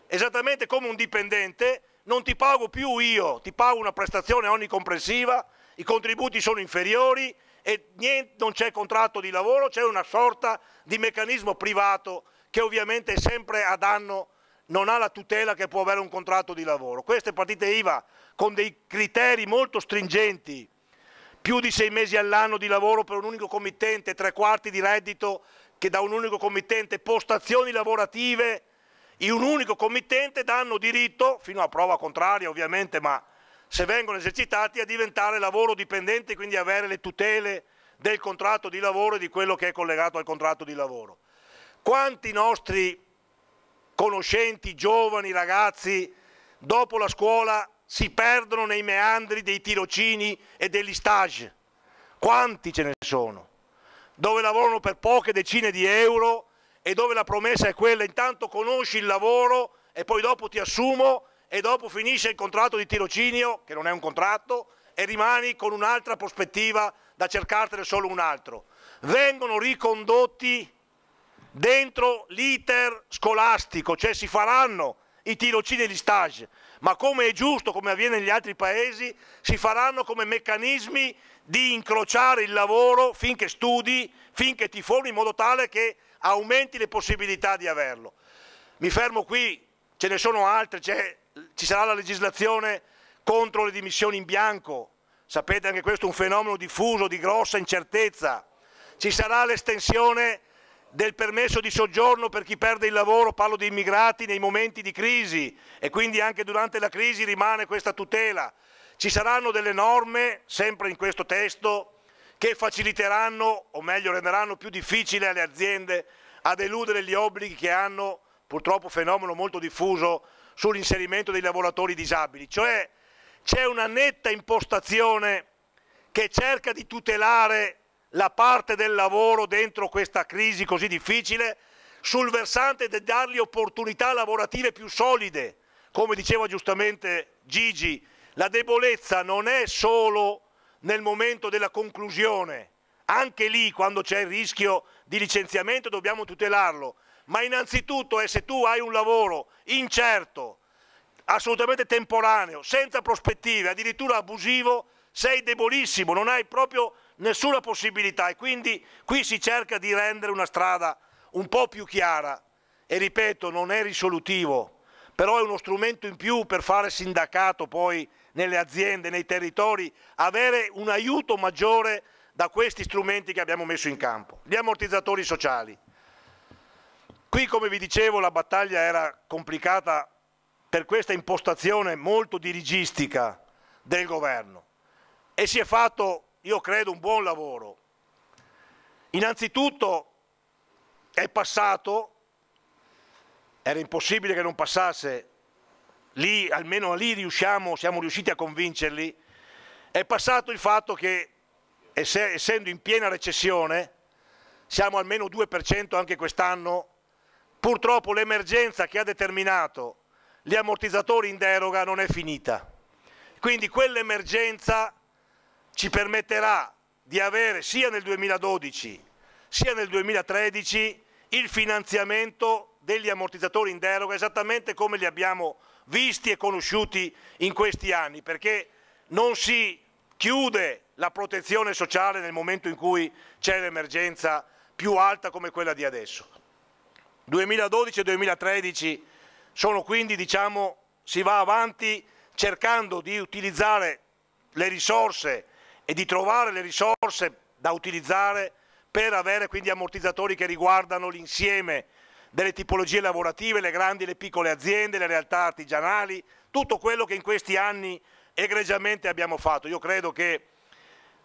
A: Esattamente come un dipendente, non ti pago più io, ti pago una prestazione onnicomprensiva, i contributi sono inferiori e niente, non c'è contratto di lavoro, c'è una sorta di meccanismo privato che ovviamente è sempre a danno, non ha la tutela che può avere un contratto di lavoro. Queste partite IVA con dei criteri molto stringenti, più di sei mesi all'anno di lavoro per un unico committente, tre quarti di reddito che da un unico committente postazioni lavorative in un unico committente danno diritto, fino a prova contraria ovviamente, ma se vengono esercitati a diventare lavoro dipendente, e quindi avere le tutele del contratto di lavoro e di quello che è collegato al contratto di lavoro. Quanti nostri conoscenti, giovani, ragazzi, dopo la scuola si perdono nei meandri dei tirocini e degli stage? Quanti ce ne sono? dove lavorano per poche decine di euro e dove la promessa è quella intanto conosci il lavoro e poi dopo ti assumo e dopo finisce il contratto di tirocinio, che non è un contratto, e rimani con un'altra prospettiva da cercartene solo un altro. Vengono ricondotti dentro l'iter scolastico, cioè si faranno i tirocini e gli stage, ma come è giusto, come avviene negli altri paesi, si faranno come meccanismi di incrociare il lavoro finché studi, finché ti formi, in modo tale che aumenti le possibilità di averlo. Mi fermo qui, ce ne sono altre, ci sarà la legislazione contro le dimissioni in bianco, sapete anche questo è un fenomeno diffuso, di grossa incertezza, ci sarà l'estensione del permesso di soggiorno per chi perde il lavoro, parlo di immigrati nei momenti di crisi e quindi anche durante la crisi rimane questa tutela. Ci saranno delle norme, sempre in questo testo, che faciliteranno, o meglio renderanno più difficile alle aziende ad eludere gli obblighi che hanno, purtroppo fenomeno molto diffuso, sull'inserimento dei lavoratori disabili. Cioè c'è una netta impostazione che cerca di tutelare la parte del lavoro dentro questa crisi così difficile sul versante di dargli opportunità lavorative più solide. Come diceva giustamente Gigi, la debolezza non è solo nel momento della conclusione, anche lì quando c'è il rischio di licenziamento dobbiamo tutelarlo, ma innanzitutto è se tu hai un lavoro incerto, assolutamente temporaneo, senza prospettive, addirittura abusivo, sei debolissimo, non hai proprio nessuna possibilità e quindi qui si cerca di rendere una strada un po' più chiara e ripeto non è risolutivo, però è uno strumento in più per fare sindacato poi nelle aziende, nei territori, avere un aiuto maggiore da questi strumenti che abbiamo messo in campo, gli ammortizzatori sociali. Qui come vi dicevo la battaglia era complicata per questa impostazione molto dirigistica del governo e si è fatto io credo, un buon lavoro. Innanzitutto è passato, era impossibile che non passasse, lì, almeno lì riusciamo, siamo riusciti a convincerli, è passato il fatto che essendo in piena recessione, siamo almeno 2% anche quest'anno, purtroppo l'emergenza che ha determinato gli ammortizzatori in deroga non è finita. Quindi quell'emergenza ci permetterà di avere sia nel 2012 sia nel 2013 il finanziamento degli ammortizzatori in deroga esattamente come li abbiamo visti e conosciuti in questi anni perché non si chiude la protezione sociale nel momento in cui c'è l'emergenza più alta come quella di adesso. 2012 e 2013 sono quindi, diciamo, si va avanti cercando di utilizzare le risorse e di trovare le risorse da utilizzare per avere quindi ammortizzatori che riguardano l'insieme delle tipologie lavorative, le grandi e le piccole aziende, le realtà artigianali, tutto quello che in questi anni egregiamente abbiamo fatto. Io credo che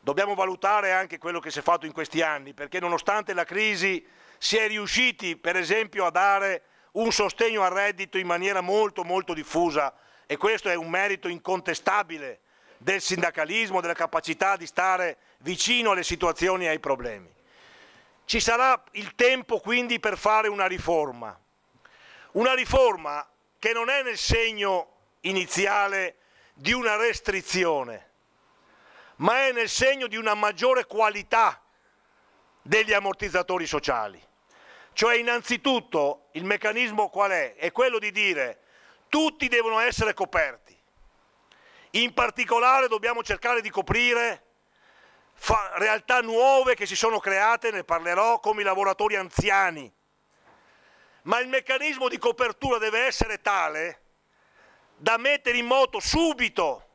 A: dobbiamo valutare anche quello che si è fatto in questi anni, perché nonostante la crisi si è riusciti per esempio a dare un sostegno al reddito in maniera molto molto diffusa e questo è un merito incontestabile del sindacalismo, della capacità di stare vicino alle situazioni e ai problemi. Ci sarà il tempo quindi per fare una riforma, una riforma che non è nel segno iniziale di una restrizione, ma è nel segno di una maggiore qualità degli ammortizzatori sociali. Cioè innanzitutto il meccanismo qual è? È quello di dire tutti devono essere coperti. In particolare dobbiamo cercare di coprire realtà nuove che si sono create, ne parlerò, come i lavoratori anziani. Ma il meccanismo di copertura deve essere tale da mettere in moto subito,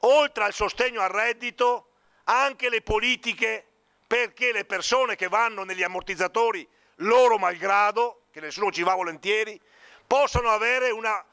A: oltre al sostegno al reddito, anche le politiche perché le persone che vanno negli ammortizzatori, loro malgrado, che nessuno ci va volentieri, possano avere una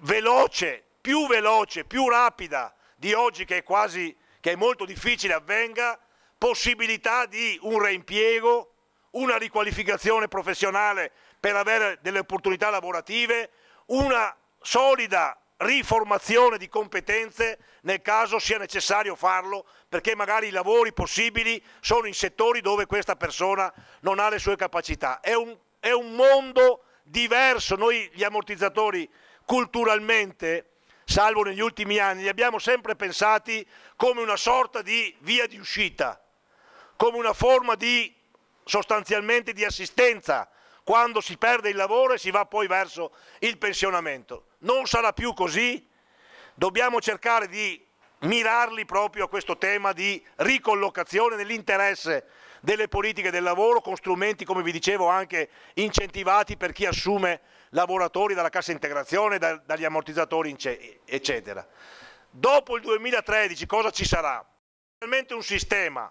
A: veloce più veloce, più rapida di oggi che è, quasi, che è molto difficile avvenga, possibilità di un reimpiego, una riqualificazione professionale per avere delle opportunità lavorative, una solida riformazione di competenze nel caso sia necessario farlo perché magari i lavori possibili sono in settori dove questa persona non ha le sue capacità. È un, è un mondo diverso, noi gli ammortizzatori culturalmente salvo negli ultimi anni, li abbiamo sempre pensati come una sorta di via di uscita, come una forma di, sostanzialmente di assistenza. Quando si perde il lavoro e si va poi verso il pensionamento. Non sarà più così, dobbiamo cercare di mirarli proprio a questo tema di ricollocazione nell'interesse delle politiche del lavoro con strumenti, come vi dicevo, anche incentivati per chi assume lavoratori dalla cassa integrazione, da, dagli ammortizzatori, eccetera. Dopo il 2013 cosa ci sarà? Realmente un sistema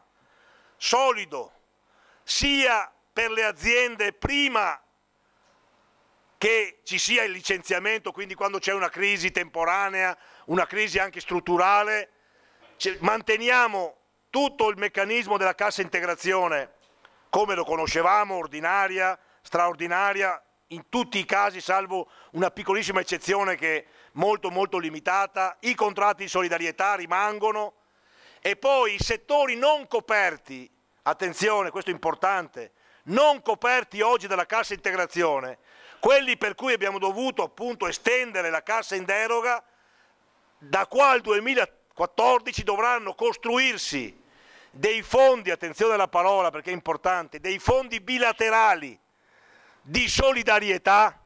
A: solido sia per le aziende prima che ci sia il licenziamento, quindi quando c'è una crisi temporanea, una crisi anche strutturale, manteniamo tutto il meccanismo della cassa integrazione come lo conoscevamo, ordinaria, straordinaria, in tutti i casi, salvo una piccolissima eccezione che è molto molto limitata, i contratti di solidarietà rimangono e poi i settori non coperti, attenzione, questo è importante, non coperti oggi dalla cassa integrazione, quelli per cui abbiamo dovuto appunto estendere la cassa in deroga, da qua al 2014 dovranno costruirsi dei fondi, attenzione alla parola perché è importante, dei fondi bilaterali di solidarietà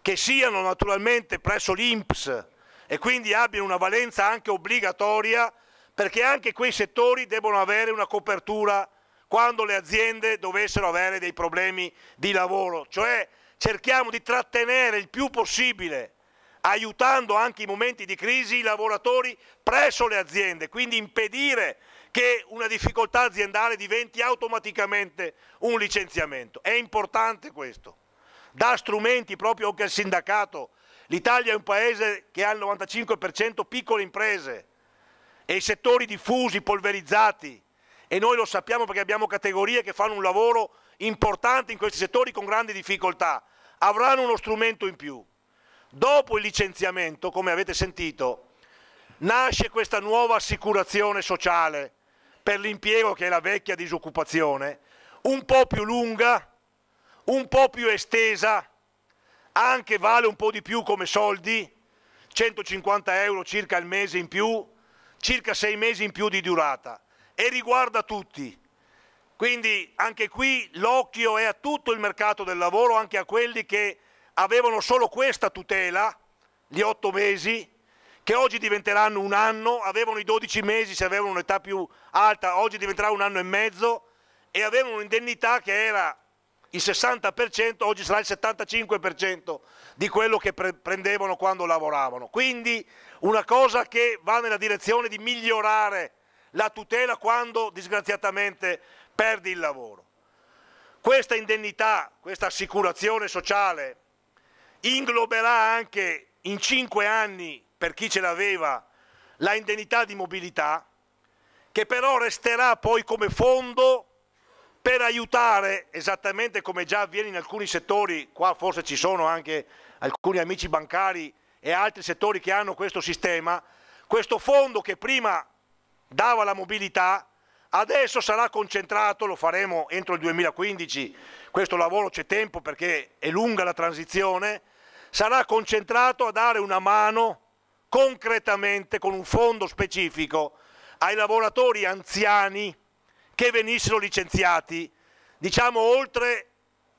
A: che siano naturalmente presso l'INPS e quindi abbiano una valenza anche obbligatoria perché anche quei settori devono avere una copertura quando le aziende dovessero avere dei problemi di lavoro, cioè cerchiamo di trattenere il più possibile, aiutando anche in momenti di crisi i lavoratori presso le aziende, quindi impedire che una difficoltà aziendale diventi automaticamente un licenziamento. È importante questo. Dà strumenti proprio anche al sindacato. L'Italia è un paese che ha il 95% piccole imprese e i settori diffusi, polverizzati. E noi lo sappiamo perché abbiamo categorie che fanno un lavoro importante in questi settori con grandi difficoltà. Avranno uno strumento in più. Dopo il licenziamento, come avete sentito, nasce questa nuova assicurazione sociale per l'impiego che è la vecchia disoccupazione, un po' più lunga, un po' più estesa, anche vale un po' di più come soldi, 150 euro circa al mese in più, circa sei mesi in più di durata e riguarda tutti. Quindi anche qui l'occhio è a tutto il mercato del lavoro, anche a quelli che avevano solo questa tutela, gli otto mesi, che oggi diventeranno un anno, avevano i 12 mesi se avevano un'età più alta, oggi diventerà un anno e mezzo e avevano un'indennità che era il 60%, oggi sarà il 75% di quello che pre prendevano quando lavoravano. Quindi una cosa che va nella direzione di migliorare la tutela quando disgraziatamente perdi il lavoro. Questa indennità, questa assicurazione sociale ingloberà anche in cinque anni per chi ce l'aveva, la indennità di mobilità, che però resterà poi come fondo per aiutare, esattamente come già avviene in alcuni settori, qua forse ci sono anche alcuni amici bancari e altri settori che hanno questo sistema, questo fondo che prima dava la mobilità, adesso sarà concentrato, lo faremo entro il 2015, questo lavoro c'è tempo perché è lunga la transizione, sarà concentrato a dare una mano concretamente con un fondo specifico ai lavoratori anziani che venissero licenziati, diciamo oltre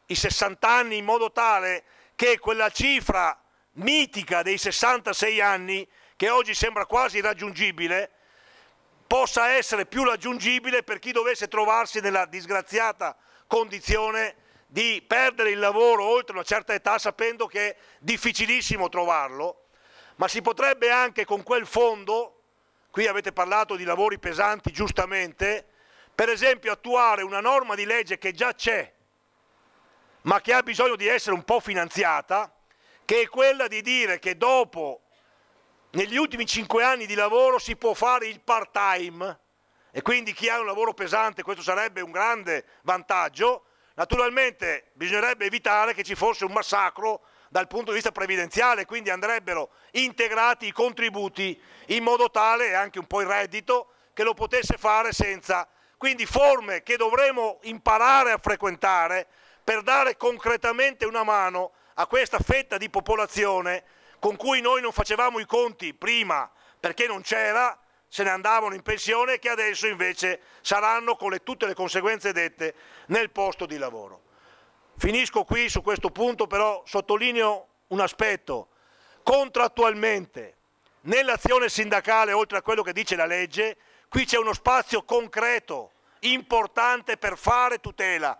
A: i 60 anni, in modo tale che quella cifra mitica dei 66 anni, che oggi sembra quasi irraggiungibile, possa essere più raggiungibile per chi dovesse trovarsi nella disgraziata condizione di perdere il lavoro oltre una certa età sapendo che è difficilissimo trovarlo ma si potrebbe anche con quel fondo, qui avete parlato di lavori pesanti giustamente, per esempio attuare una norma di legge che già c'è, ma che ha bisogno di essere un po' finanziata, che è quella di dire che dopo, negli ultimi cinque anni di lavoro, si può fare il part-time e quindi chi ha un lavoro pesante questo sarebbe un grande vantaggio. Naturalmente bisognerebbe evitare che ci fosse un massacro dal punto di vista previdenziale, quindi andrebbero integrati i contributi in modo tale, e anche un po' il reddito, che lo potesse fare senza. Quindi forme che dovremo imparare a frequentare per dare concretamente una mano a questa fetta di popolazione con cui noi non facevamo i conti prima perché non c'era, se ne andavano in pensione e che adesso invece saranno con le, tutte le conseguenze dette nel posto di lavoro. Finisco qui su questo punto, però sottolineo un aspetto. Contrattualmente, nell'azione sindacale, oltre a quello che dice la legge, qui c'è uno spazio concreto, importante per fare tutela,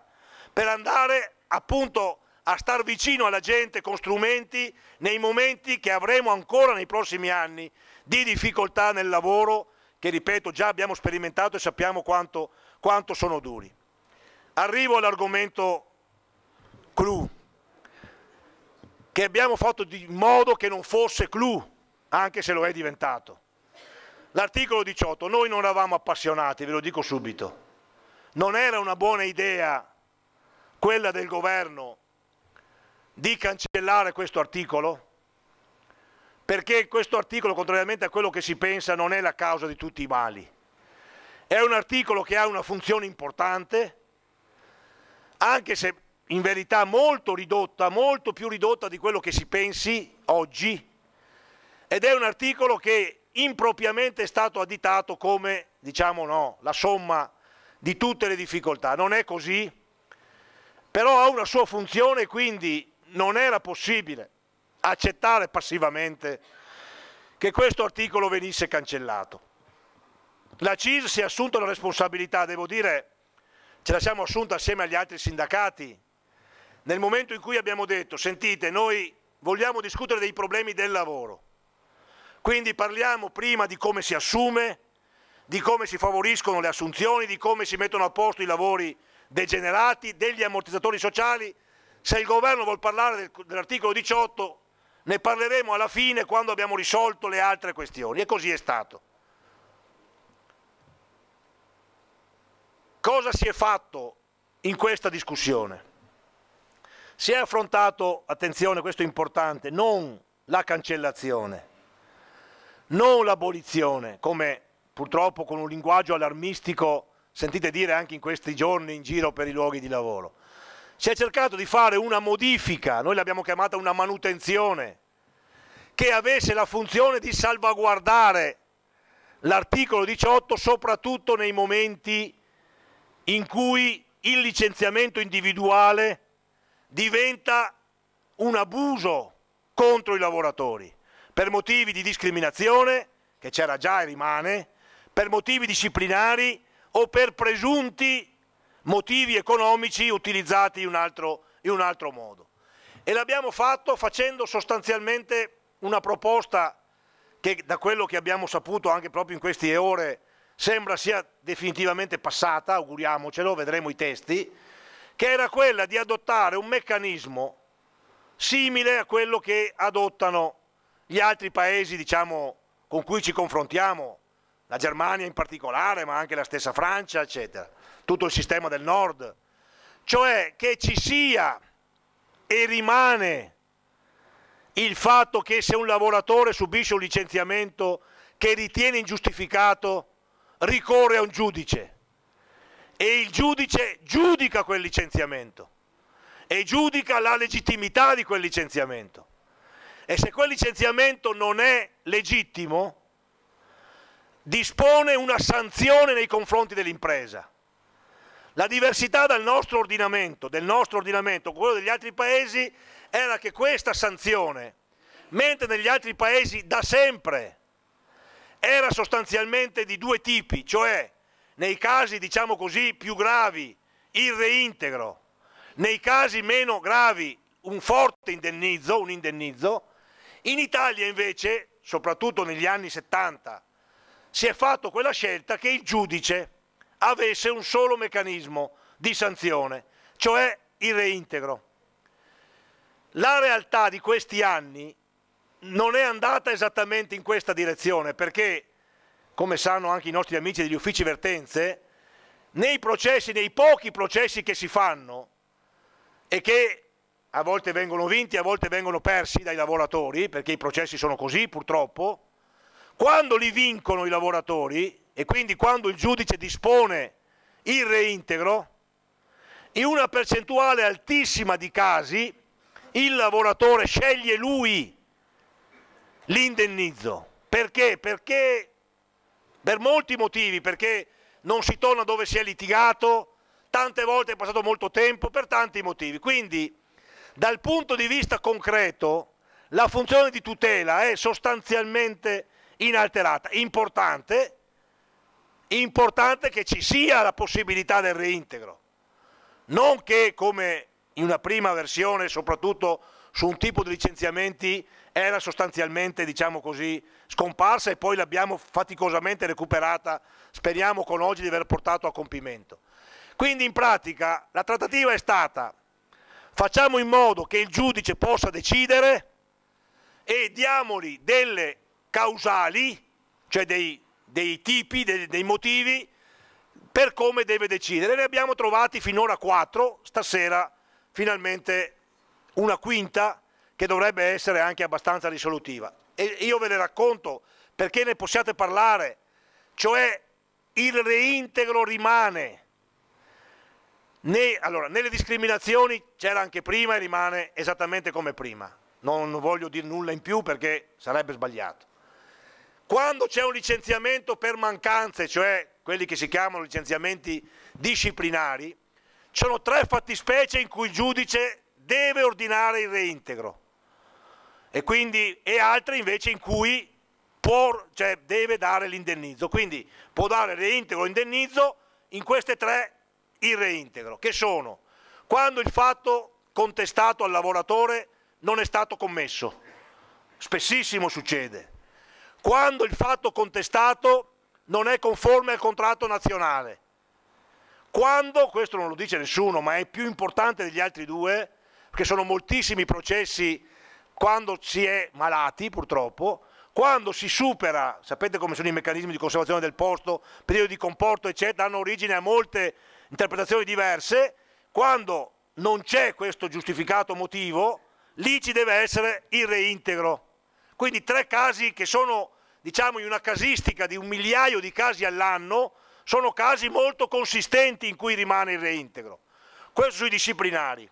A: per andare appunto a star vicino alla gente con strumenti nei momenti che avremo ancora nei prossimi anni di difficoltà nel lavoro che, ripeto, già abbiamo sperimentato e sappiamo quanto, quanto sono duri. Arrivo all'argomento clou, che abbiamo fatto di modo che non fosse clou, anche se lo è diventato. L'articolo 18, noi non eravamo appassionati, ve lo dico subito, non era una buona idea quella del governo di cancellare questo articolo, perché questo articolo, contrariamente a quello che si pensa, non è la causa di tutti i mali. È un articolo che ha una funzione importante, anche se in verità molto ridotta, molto più ridotta di quello che si pensi oggi, ed è un articolo che impropriamente è stato additato come, diciamo no, la somma di tutte le difficoltà. Non è così, però ha una sua funzione, quindi non era possibile accettare passivamente che questo articolo venisse cancellato. La CIS si è assunta la responsabilità, devo dire, ce la siamo assunta assieme agli altri sindacati, nel momento in cui abbiamo detto sentite noi vogliamo discutere dei problemi del lavoro, quindi parliamo prima di come si assume, di come si favoriscono le assunzioni, di come si mettono a posto i lavori degenerati, degli ammortizzatori sociali. Se il governo vuol parlare dell'articolo 18 ne parleremo alla fine quando abbiamo risolto le altre questioni e così è stato. Cosa si è fatto in questa discussione? Si è affrontato, attenzione, questo è importante, non la cancellazione, non l'abolizione, come purtroppo con un linguaggio allarmistico sentite dire anche in questi giorni in giro per i luoghi di lavoro. Si è cercato di fare una modifica, noi l'abbiamo chiamata una manutenzione, che avesse la funzione di salvaguardare l'articolo 18 soprattutto nei momenti in cui il licenziamento individuale diventa un abuso contro i lavoratori per motivi di discriminazione, che c'era già e rimane, per motivi disciplinari o per presunti motivi economici utilizzati in un altro, in un altro modo. E l'abbiamo fatto facendo sostanzialmente una proposta che da quello che abbiamo saputo anche proprio in queste ore sembra sia definitivamente passata, auguriamocelo, vedremo i testi, che era quella di adottare un meccanismo simile a quello che adottano gli altri paesi diciamo, con cui ci confrontiamo, la Germania in particolare, ma anche la stessa Francia, eccetera, tutto il sistema del nord, cioè che ci sia e rimane il fatto che se un lavoratore subisce un licenziamento che ritiene ingiustificato, ricorre a un giudice e il giudice giudica quel licenziamento e giudica la legittimità di quel licenziamento. E se quel licenziamento non è legittimo, dispone una sanzione nei confronti dell'impresa. La diversità dal nostro ordinamento, del nostro ordinamento, quello degli altri paesi, era che questa sanzione, mentre negli altri paesi da sempre era sostanzialmente di due tipi, cioè nei casi diciamo così più gravi il reintegro, nei casi meno gravi un forte indennizzo, un indennizzo. In Italia invece, soprattutto negli anni 70, si è fatto quella scelta che il giudice avesse un solo meccanismo di sanzione, cioè il reintegro. La realtà di questi anni non è andata esattamente in questa direzione perché come sanno anche i nostri amici degli uffici vertenze, nei processi, nei pochi processi che si fanno e che a volte vengono vinti, a volte vengono persi dai lavoratori, perché i processi sono così purtroppo, quando li vincono i lavoratori e quindi quando il giudice dispone il reintegro, in una percentuale altissima di casi il lavoratore sceglie lui l'indennizzo. Perché? Perché per molti motivi, perché non si torna dove si è litigato, tante volte è passato molto tempo, per tanti motivi. Quindi dal punto di vista concreto la funzione di tutela è sostanzialmente inalterata, importante, importante che ci sia la possibilità del reintegro, non che come in una prima versione, soprattutto su un tipo di licenziamenti era sostanzialmente diciamo così, scomparsa e poi l'abbiamo faticosamente recuperata, speriamo con oggi di aver portato a compimento. Quindi in pratica la trattativa è stata facciamo in modo che il giudice possa decidere e diamoli delle causali, cioè dei, dei tipi, dei, dei motivi per come deve decidere. Ne abbiamo trovati finora quattro, stasera finalmente una quinta che dovrebbe essere anche abbastanza risolutiva. E io ve le racconto perché ne possiate parlare, cioè il reintegro rimane. Nei, allora, nelle discriminazioni c'era anche prima e rimane esattamente come prima. Non voglio dire nulla in più perché sarebbe sbagliato. Quando c'è un licenziamento per mancanze, cioè quelli che si chiamano licenziamenti disciplinari, ci sono tre fattispecie in cui il giudice deve ordinare il reintegro e, quindi, e altre invece in cui può, cioè, deve dare l'indennizzo. Quindi può dare reintegro o indennizzo, in queste tre il reintegro, che sono quando il fatto contestato al lavoratore non è stato commesso, spessissimo succede, quando il fatto contestato non è conforme al contratto nazionale, quando, questo non lo dice nessuno, ma è più importante degli altri due, perché sono moltissimi processi quando si è malati purtroppo, quando si supera, sapete come sono i meccanismi di conservazione del posto, periodi di comporto eccetera, danno origine a molte interpretazioni diverse, quando non c'è questo giustificato motivo, lì ci deve essere il reintegro. Quindi tre casi che sono, diciamo, in una casistica di un migliaio di casi all'anno, sono casi molto consistenti in cui rimane il reintegro. Questo sui disciplinari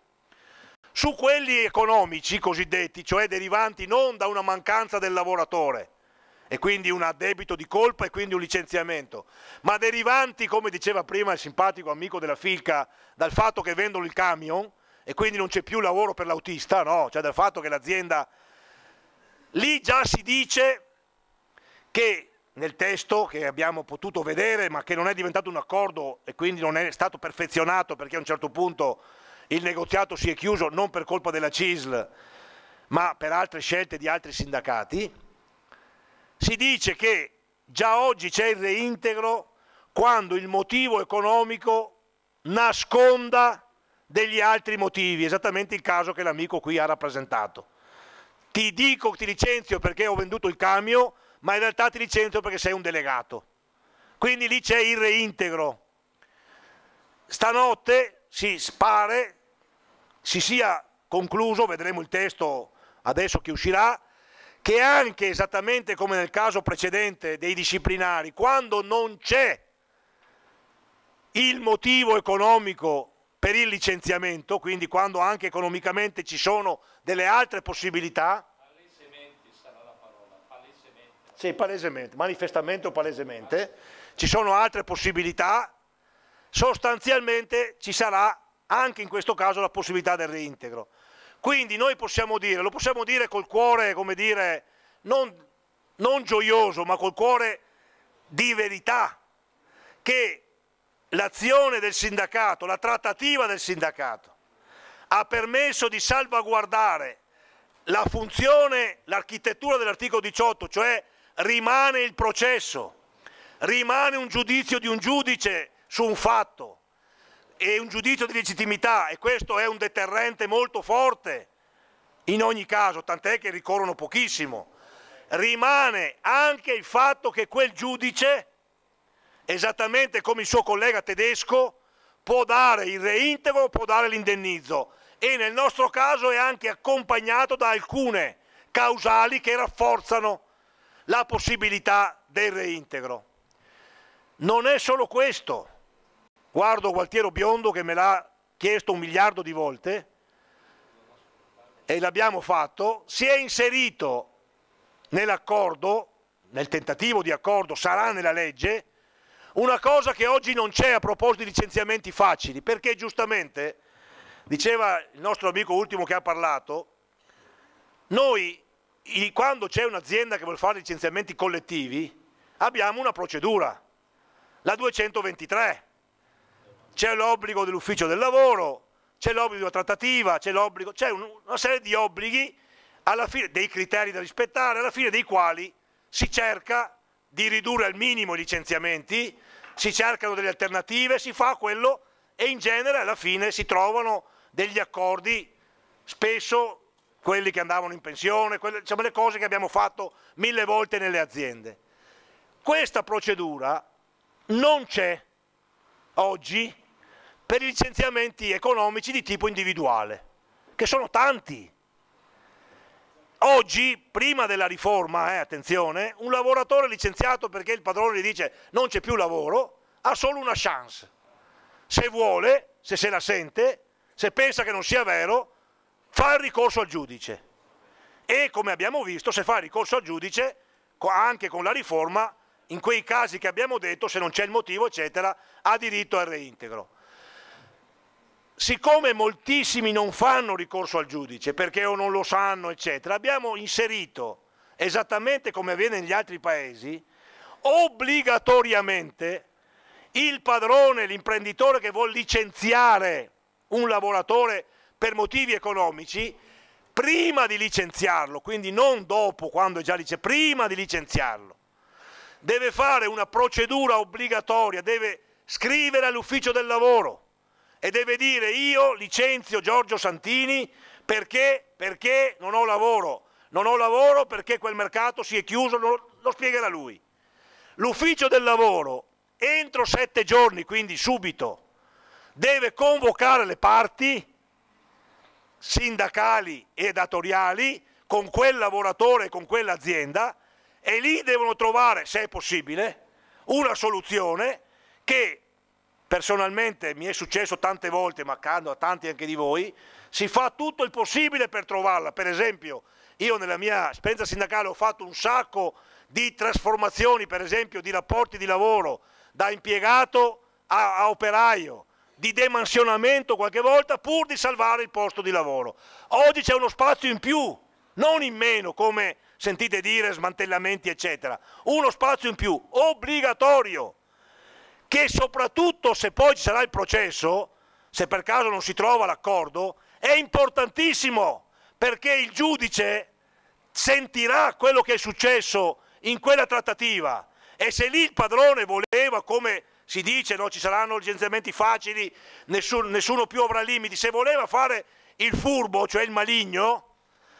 A: su quelli economici cosiddetti, cioè derivanti non da una mancanza del lavoratore e quindi un addebito di colpa e quindi un licenziamento, ma derivanti, come diceva prima il simpatico amico della Filca, dal fatto che vendono il camion e quindi non c'è più lavoro per l'autista, no? cioè dal fatto che l'azienda... Lì già si dice che nel testo che abbiamo potuto vedere, ma che non è diventato un accordo e quindi non è stato perfezionato perché a un certo punto il negoziato si è chiuso non per colpa della CISL, ma per altre scelte di altri sindacati, si dice che già oggi c'è il reintegro quando il motivo economico nasconda degli altri motivi, esattamente il caso che l'amico qui ha rappresentato. Ti dico, ti licenzio perché ho venduto il camion, ma in realtà ti licenzio perché sei un delegato. Quindi lì c'è il reintegro. Stanotte si spare si sia concluso, vedremo il testo adesso che uscirà, che anche esattamente come nel caso precedente dei disciplinari, quando non c'è il motivo economico per il licenziamento, quindi quando anche economicamente ci sono delle altre possibilità. Palesemente sarà la parola, palesemente. Sì, palesemente, manifestamente o palesemente. Ci sono altre possibilità, sostanzialmente ci sarà anche in questo caso la possibilità del reintegro. Quindi noi possiamo dire, lo possiamo dire col cuore, come dire, non, non gioioso, ma col cuore di verità, che l'azione del sindacato, la trattativa del sindacato, ha permesso di salvaguardare la funzione, l'architettura dell'articolo 18, cioè rimane il processo, rimane un giudizio di un giudice su un fatto, e un giudizio di legittimità e questo è un deterrente molto forte in ogni caso, tant'è che ricorrono pochissimo. Rimane anche il fatto che quel giudice, esattamente come il suo collega tedesco, può dare il reintegro, può dare l'indennizzo e nel nostro caso è anche accompagnato da alcune causali che rafforzano la possibilità del reintegro. Non è solo questo Guardo Gualtiero Biondo che me l'ha chiesto un miliardo di volte e l'abbiamo fatto, si è inserito nell'accordo, nel tentativo di accordo, sarà nella legge, una cosa che oggi non c'è a proposito di licenziamenti facili, perché giustamente, diceva il nostro amico ultimo che ha parlato, noi quando c'è un'azienda che vuole fare licenziamenti collettivi abbiamo una procedura, la 223 c'è l'obbligo dell'ufficio del lavoro, c'è l'obbligo della trattativa, c'è l'obbligo, c'è una serie di obblighi fine, dei criteri da rispettare, alla fine dei quali si cerca di ridurre al minimo i licenziamenti, si cercano delle alternative, si fa quello e in genere alla fine si trovano degli accordi, spesso quelli che andavano in pensione, quelle, diciamo, le cose che abbiamo fatto mille volte nelle aziende. Questa procedura non c'è oggi per i licenziamenti economici di tipo individuale, che sono tanti. Oggi, prima della riforma, eh, attenzione, un lavoratore licenziato perché il padrone gli dice non c'è più lavoro, ha solo una chance. Se vuole, se se la sente, se pensa che non sia vero, fa il ricorso al giudice. E come abbiamo visto, se fa il ricorso al giudice, anche con la riforma, in quei casi che abbiamo detto, se non c'è il motivo, eccetera, ha diritto al reintegro siccome moltissimi non fanno ricorso al giudice perché o non lo sanno, eccetera, abbiamo inserito, esattamente come avviene negli altri paesi, obbligatoriamente il padrone, l'imprenditore che vuole licenziare un lavoratore per motivi economici, prima di licenziarlo, quindi non dopo, quando è già licenziato, prima di licenziarlo, deve fare una procedura obbligatoria, deve scrivere all'ufficio del lavoro e deve dire io licenzio Giorgio Santini perché, perché non ho lavoro, non ho lavoro perché quel mercato si è chiuso, lo spiegherà lui. L'ufficio del lavoro entro sette giorni, quindi subito, deve convocare le parti sindacali e datoriali con quel lavoratore e con quell'azienda e lì devono trovare, se è possibile, una soluzione che personalmente mi è successo tante volte, ma accanto a tanti anche di voi, si fa tutto il possibile per trovarla. Per esempio, io nella mia esperienza sindacale ho fatto un sacco di trasformazioni, per esempio, di rapporti di lavoro da impiegato a, a operaio, di demansionamento qualche volta pur di salvare il posto di lavoro. Oggi c'è uno spazio in più, non in meno come sentite dire smantellamenti eccetera, uno spazio in più obbligatorio che soprattutto se poi ci sarà il processo, se per caso non si trova l'accordo, è importantissimo perché il giudice sentirà quello che è successo in quella trattativa e se lì il padrone voleva, come si dice, no, ci saranno licenziamenti facili, nessuno, nessuno più avrà limiti, se voleva fare il furbo, cioè il maligno,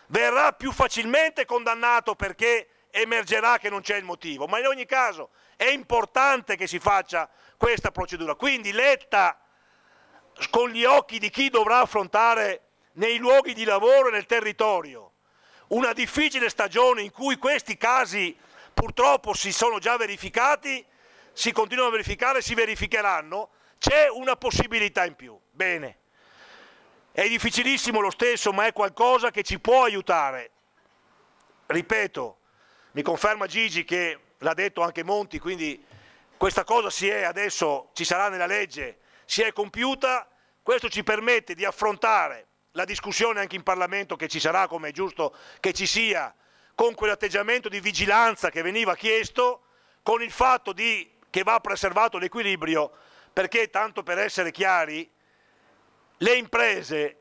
A: verrà più facilmente condannato perché emergerà che non c'è il motivo, ma in ogni caso è importante che si faccia questa procedura. Quindi letta con gli occhi di chi dovrà affrontare nei luoghi di lavoro e nel territorio una difficile stagione in cui questi casi purtroppo si sono già verificati, si continuano a verificare, si verificheranno, c'è una possibilità in più. Bene, è difficilissimo lo stesso, ma è qualcosa che ci può aiutare. Ripeto, mi conferma Gigi che l'ha detto anche Monti, quindi questa cosa si è adesso, ci sarà nella legge, si è compiuta, questo ci permette di affrontare la discussione anche in Parlamento che ci sarà, come è giusto che ci sia, con quell'atteggiamento di vigilanza che veniva chiesto, con il fatto di, che va preservato l'equilibrio, perché tanto per essere chiari, le imprese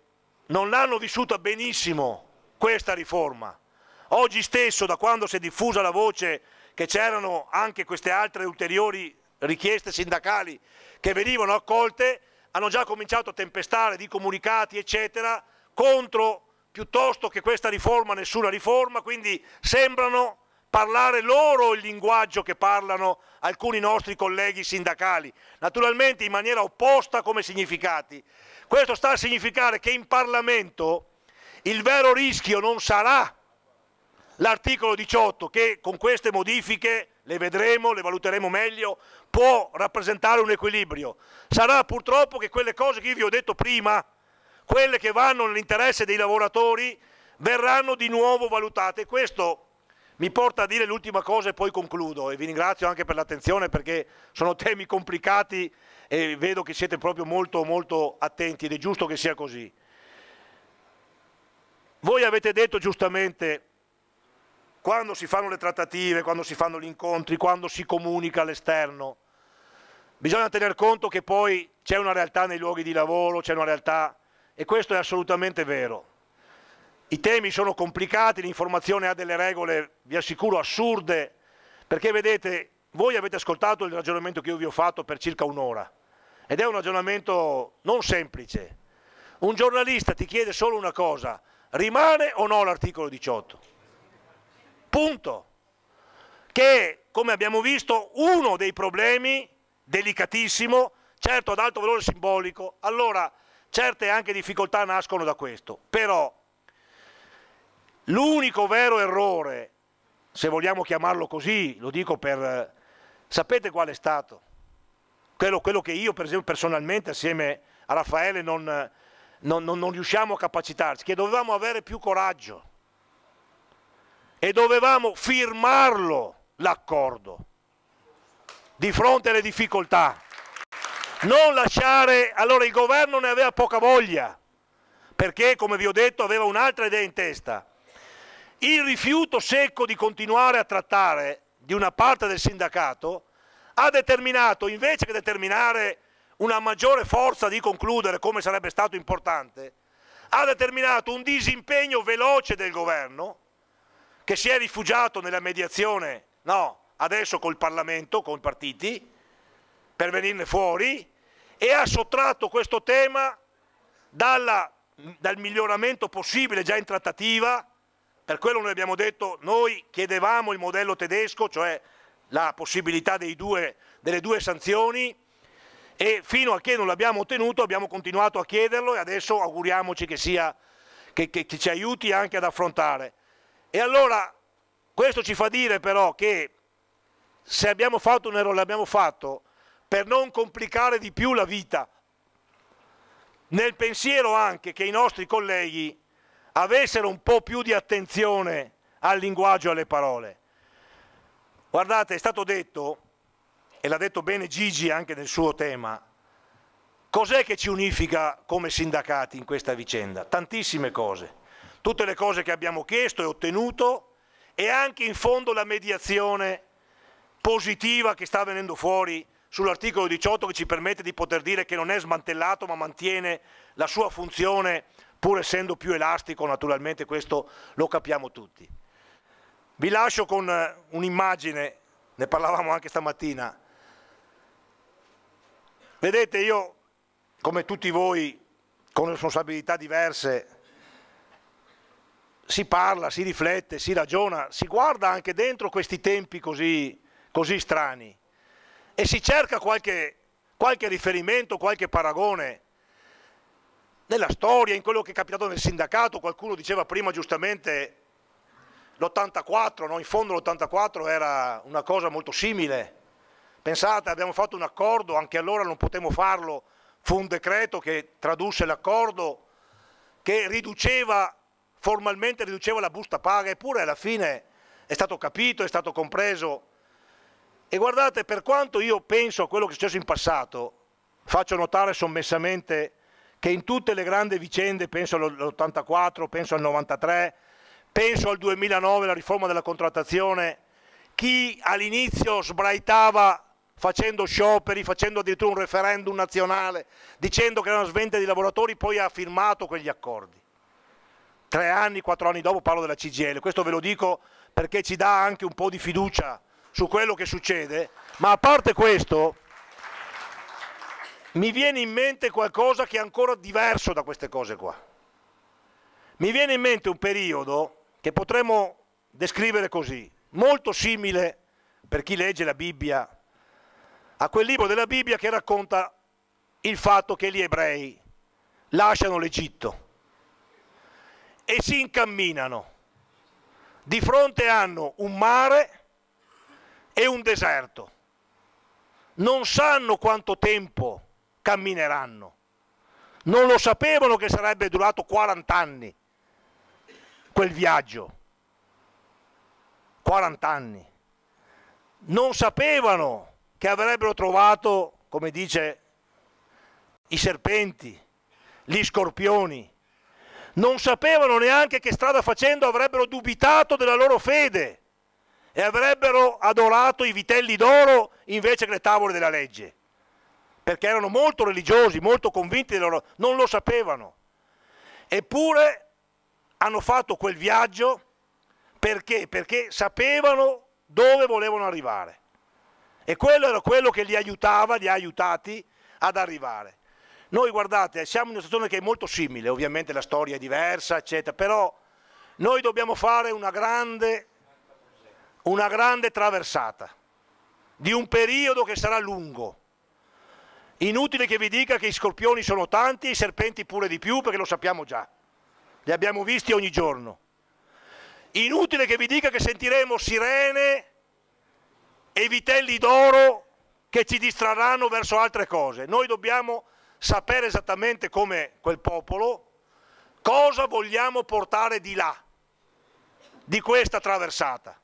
A: non l'hanno vissuta benissimo questa riforma. Oggi stesso, da quando si è diffusa la voce che c'erano anche queste altre ulteriori richieste sindacali che venivano accolte, hanno già cominciato a tempestare di comunicati, eccetera, contro piuttosto che questa riforma, nessuna riforma, quindi sembrano parlare loro il linguaggio che parlano alcuni nostri colleghi sindacali, naturalmente in maniera opposta come significati. Questo sta a significare che in Parlamento il vero rischio non sarà l'articolo 18 che con queste modifiche le vedremo, le valuteremo meglio, può rappresentare un equilibrio. Sarà purtroppo che quelle cose che io vi ho detto prima, quelle che vanno nell'interesse dei lavoratori, verranno di nuovo valutate. Questo mi porta a dire l'ultima cosa e poi concludo e vi ringrazio anche per l'attenzione perché sono temi complicati e vedo che siete proprio molto molto attenti ed è giusto che sia così. Voi avete detto giustamente quando si fanno le trattative, quando si fanno gli incontri, quando si comunica all'esterno, bisogna tener conto che poi c'è una realtà nei luoghi di lavoro, c'è una realtà e questo è assolutamente vero. I temi sono complicati, l'informazione ha delle regole, vi assicuro, assurde, perché vedete, voi avete ascoltato il ragionamento che io vi ho fatto per circa un'ora ed è un ragionamento non semplice. Un giornalista ti chiede solo una cosa, rimane o no l'articolo 18? punto, che come abbiamo visto uno dei problemi delicatissimo, certo ad alto valore simbolico, allora certe anche difficoltà nascono da questo, però l'unico vero errore, se vogliamo chiamarlo così, lo dico per... sapete qual è stato? Quello, quello che io per esempio personalmente assieme a Raffaele non, non, non, non riusciamo a capacitarci, che dovevamo avere più coraggio e dovevamo firmarlo l'accordo di fronte alle difficoltà. Non lasciare, allora il governo ne aveva poca voglia, perché come vi ho detto aveva un'altra idea in testa. Il rifiuto secco di continuare a trattare di una parte del sindacato ha determinato, invece che determinare una maggiore forza di concludere come sarebbe stato importante, ha determinato un disimpegno veloce del governo che si è rifugiato nella mediazione, no, adesso col Parlamento, con i partiti, per venirne fuori, e ha sottratto questo tema dalla, dal miglioramento possibile già in trattativa, per quello noi abbiamo detto, noi chiedevamo il modello tedesco, cioè la possibilità due, delle due sanzioni, e fino a che non l'abbiamo ottenuto abbiamo continuato a chiederlo e adesso auguriamoci che, sia, che, che, che ci aiuti anche ad affrontare. E allora questo ci fa dire però che se abbiamo fatto un errore l'abbiamo fatto per non complicare di più la vita, nel pensiero anche che i nostri colleghi avessero un po' più di attenzione al linguaggio e alle parole. Guardate, è stato detto, e l'ha detto bene Gigi anche nel suo tema, cos'è che ci unifica come sindacati in questa vicenda? Tantissime cose tutte le cose che abbiamo chiesto e ottenuto e anche in fondo la mediazione positiva che sta venendo fuori sull'articolo 18 che ci permette di poter dire che non è smantellato ma mantiene la sua funzione pur essendo più elastico, naturalmente questo lo capiamo tutti. Vi lascio con eh, un'immagine, ne parlavamo anche stamattina. Vedete, io, come tutti voi, con responsabilità diverse, si parla, si riflette, si ragiona, si guarda anche dentro questi tempi così, così strani e si cerca qualche, qualche riferimento, qualche paragone nella storia, in quello che è capitato nel sindacato, qualcuno diceva prima giustamente l'84, no? in fondo l'84 era una cosa molto simile. Pensate, abbiamo fatto un accordo, anche allora non potevamo farlo, fu un decreto che tradusse l'accordo, che riduceva formalmente riduceva la busta paga, eppure alla fine è stato capito, è stato compreso. E guardate, per quanto io penso a quello che è successo in passato, faccio notare sommessamente che in tutte le grandi vicende, penso all'84, penso al 93, penso al 2009, la riforma della contrattazione, chi all'inizio sbraitava facendo scioperi, facendo addirittura un referendum nazionale, dicendo che era una svente di lavoratori, poi ha firmato quegli accordi tre anni, quattro anni dopo parlo della CGL, questo ve lo dico perché ci dà anche un po' di fiducia su quello che succede, ma a parte questo mi viene in mente qualcosa che è ancora diverso da queste cose qua. Mi viene in mente un periodo che potremmo descrivere così, molto simile per chi legge la Bibbia, a quel libro della Bibbia che racconta il fatto che gli ebrei lasciano l'Egitto e si incamminano. Di fronte hanno un mare e un deserto. Non sanno quanto tempo cammineranno. Non lo sapevano che sarebbe durato 40 anni quel viaggio. 40 anni. Non sapevano che avrebbero trovato, come dice, i serpenti, gli scorpioni, non sapevano neanche che strada facendo avrebbero dubitato della loro fede e avrebbero adorato i vitelli d'oro invece che le tavole della legge, perché erano molto religiosi, molto convinti di loro, non lo sapevano. Eppure hanno fatto quel viaggio perché? Perché sapevano dove volevano arrivare. E quello era quello che li aiutava, li ha aiutati ad arrivare. Noi guardate, siamo in una situazione che è molto simile, ovviamente la storia è diversa, eccetera, però noi dobbiamo fare una grande, una grande traversata di un periodo che sarà lungo. Inutile che vi dica che i scorpioni sono tanti e i serpenti pure di più perché lo sappiamo già, li abbiamo visti ogni giorno. Inutile che vi dica che sentiremo sirene e vitelli d'oro che ci distrarranno verso altre cose. Noi dobbiamo sapere esattamente come quel popolo cosa vogliamo portare di là, di questa traversata.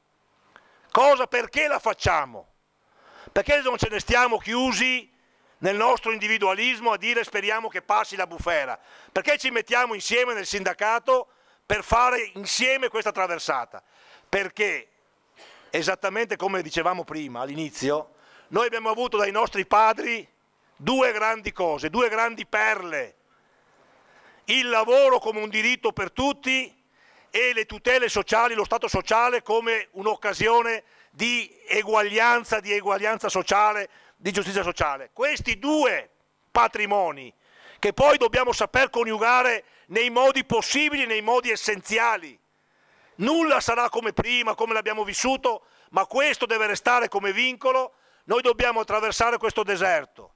A: Cosa, perché la facciamo? Perché non ce ne stiamo chiusi nel nostro individualismo a dire speriamo che passi la bufera? Perché ci mettiamo insieme nel sindacato per fare insieme questa traversata? Perché, esattamente come dicevamo prima all'inizio, noi abbiamo avuto dai nostri padri due grandi cose, due grandi perle, il lavoro come un diritto per tutti e le tutele sociali, lo Stato sociale come un'occasione di eguaglianza, di eguaglianza sociale, di giustizia sociale. Questi due patrimoni che poi dobbiamo saper coniugare nei modi possibili, nei modi essenziali. Nulla sarà come prima, come l'abbiamo vissuto, ma questo deve restare come vincolo. Noi dobbiamo attraversare questo deserto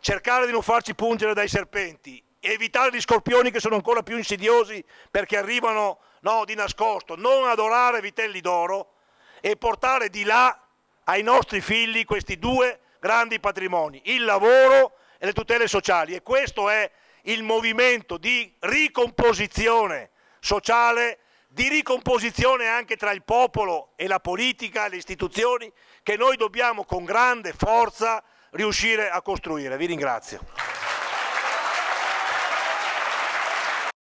A: cercare di non farci pungere dai serpenti, evitare gli scorpioni che sono ancora più insidiosi perché arrivano no, di nascosto, non adorare vitelli d'oro e portare di là ai nostri figli questi due grandi patrimoni, il lavoro e le tutele sociali. E questo è il movimento di ricomposizione sociale, di ricomposizione anche tra il popolo e la politica, le istituzioni, che noi dobbiamo con grande forza riuscire a costruire. Vi ringrazio.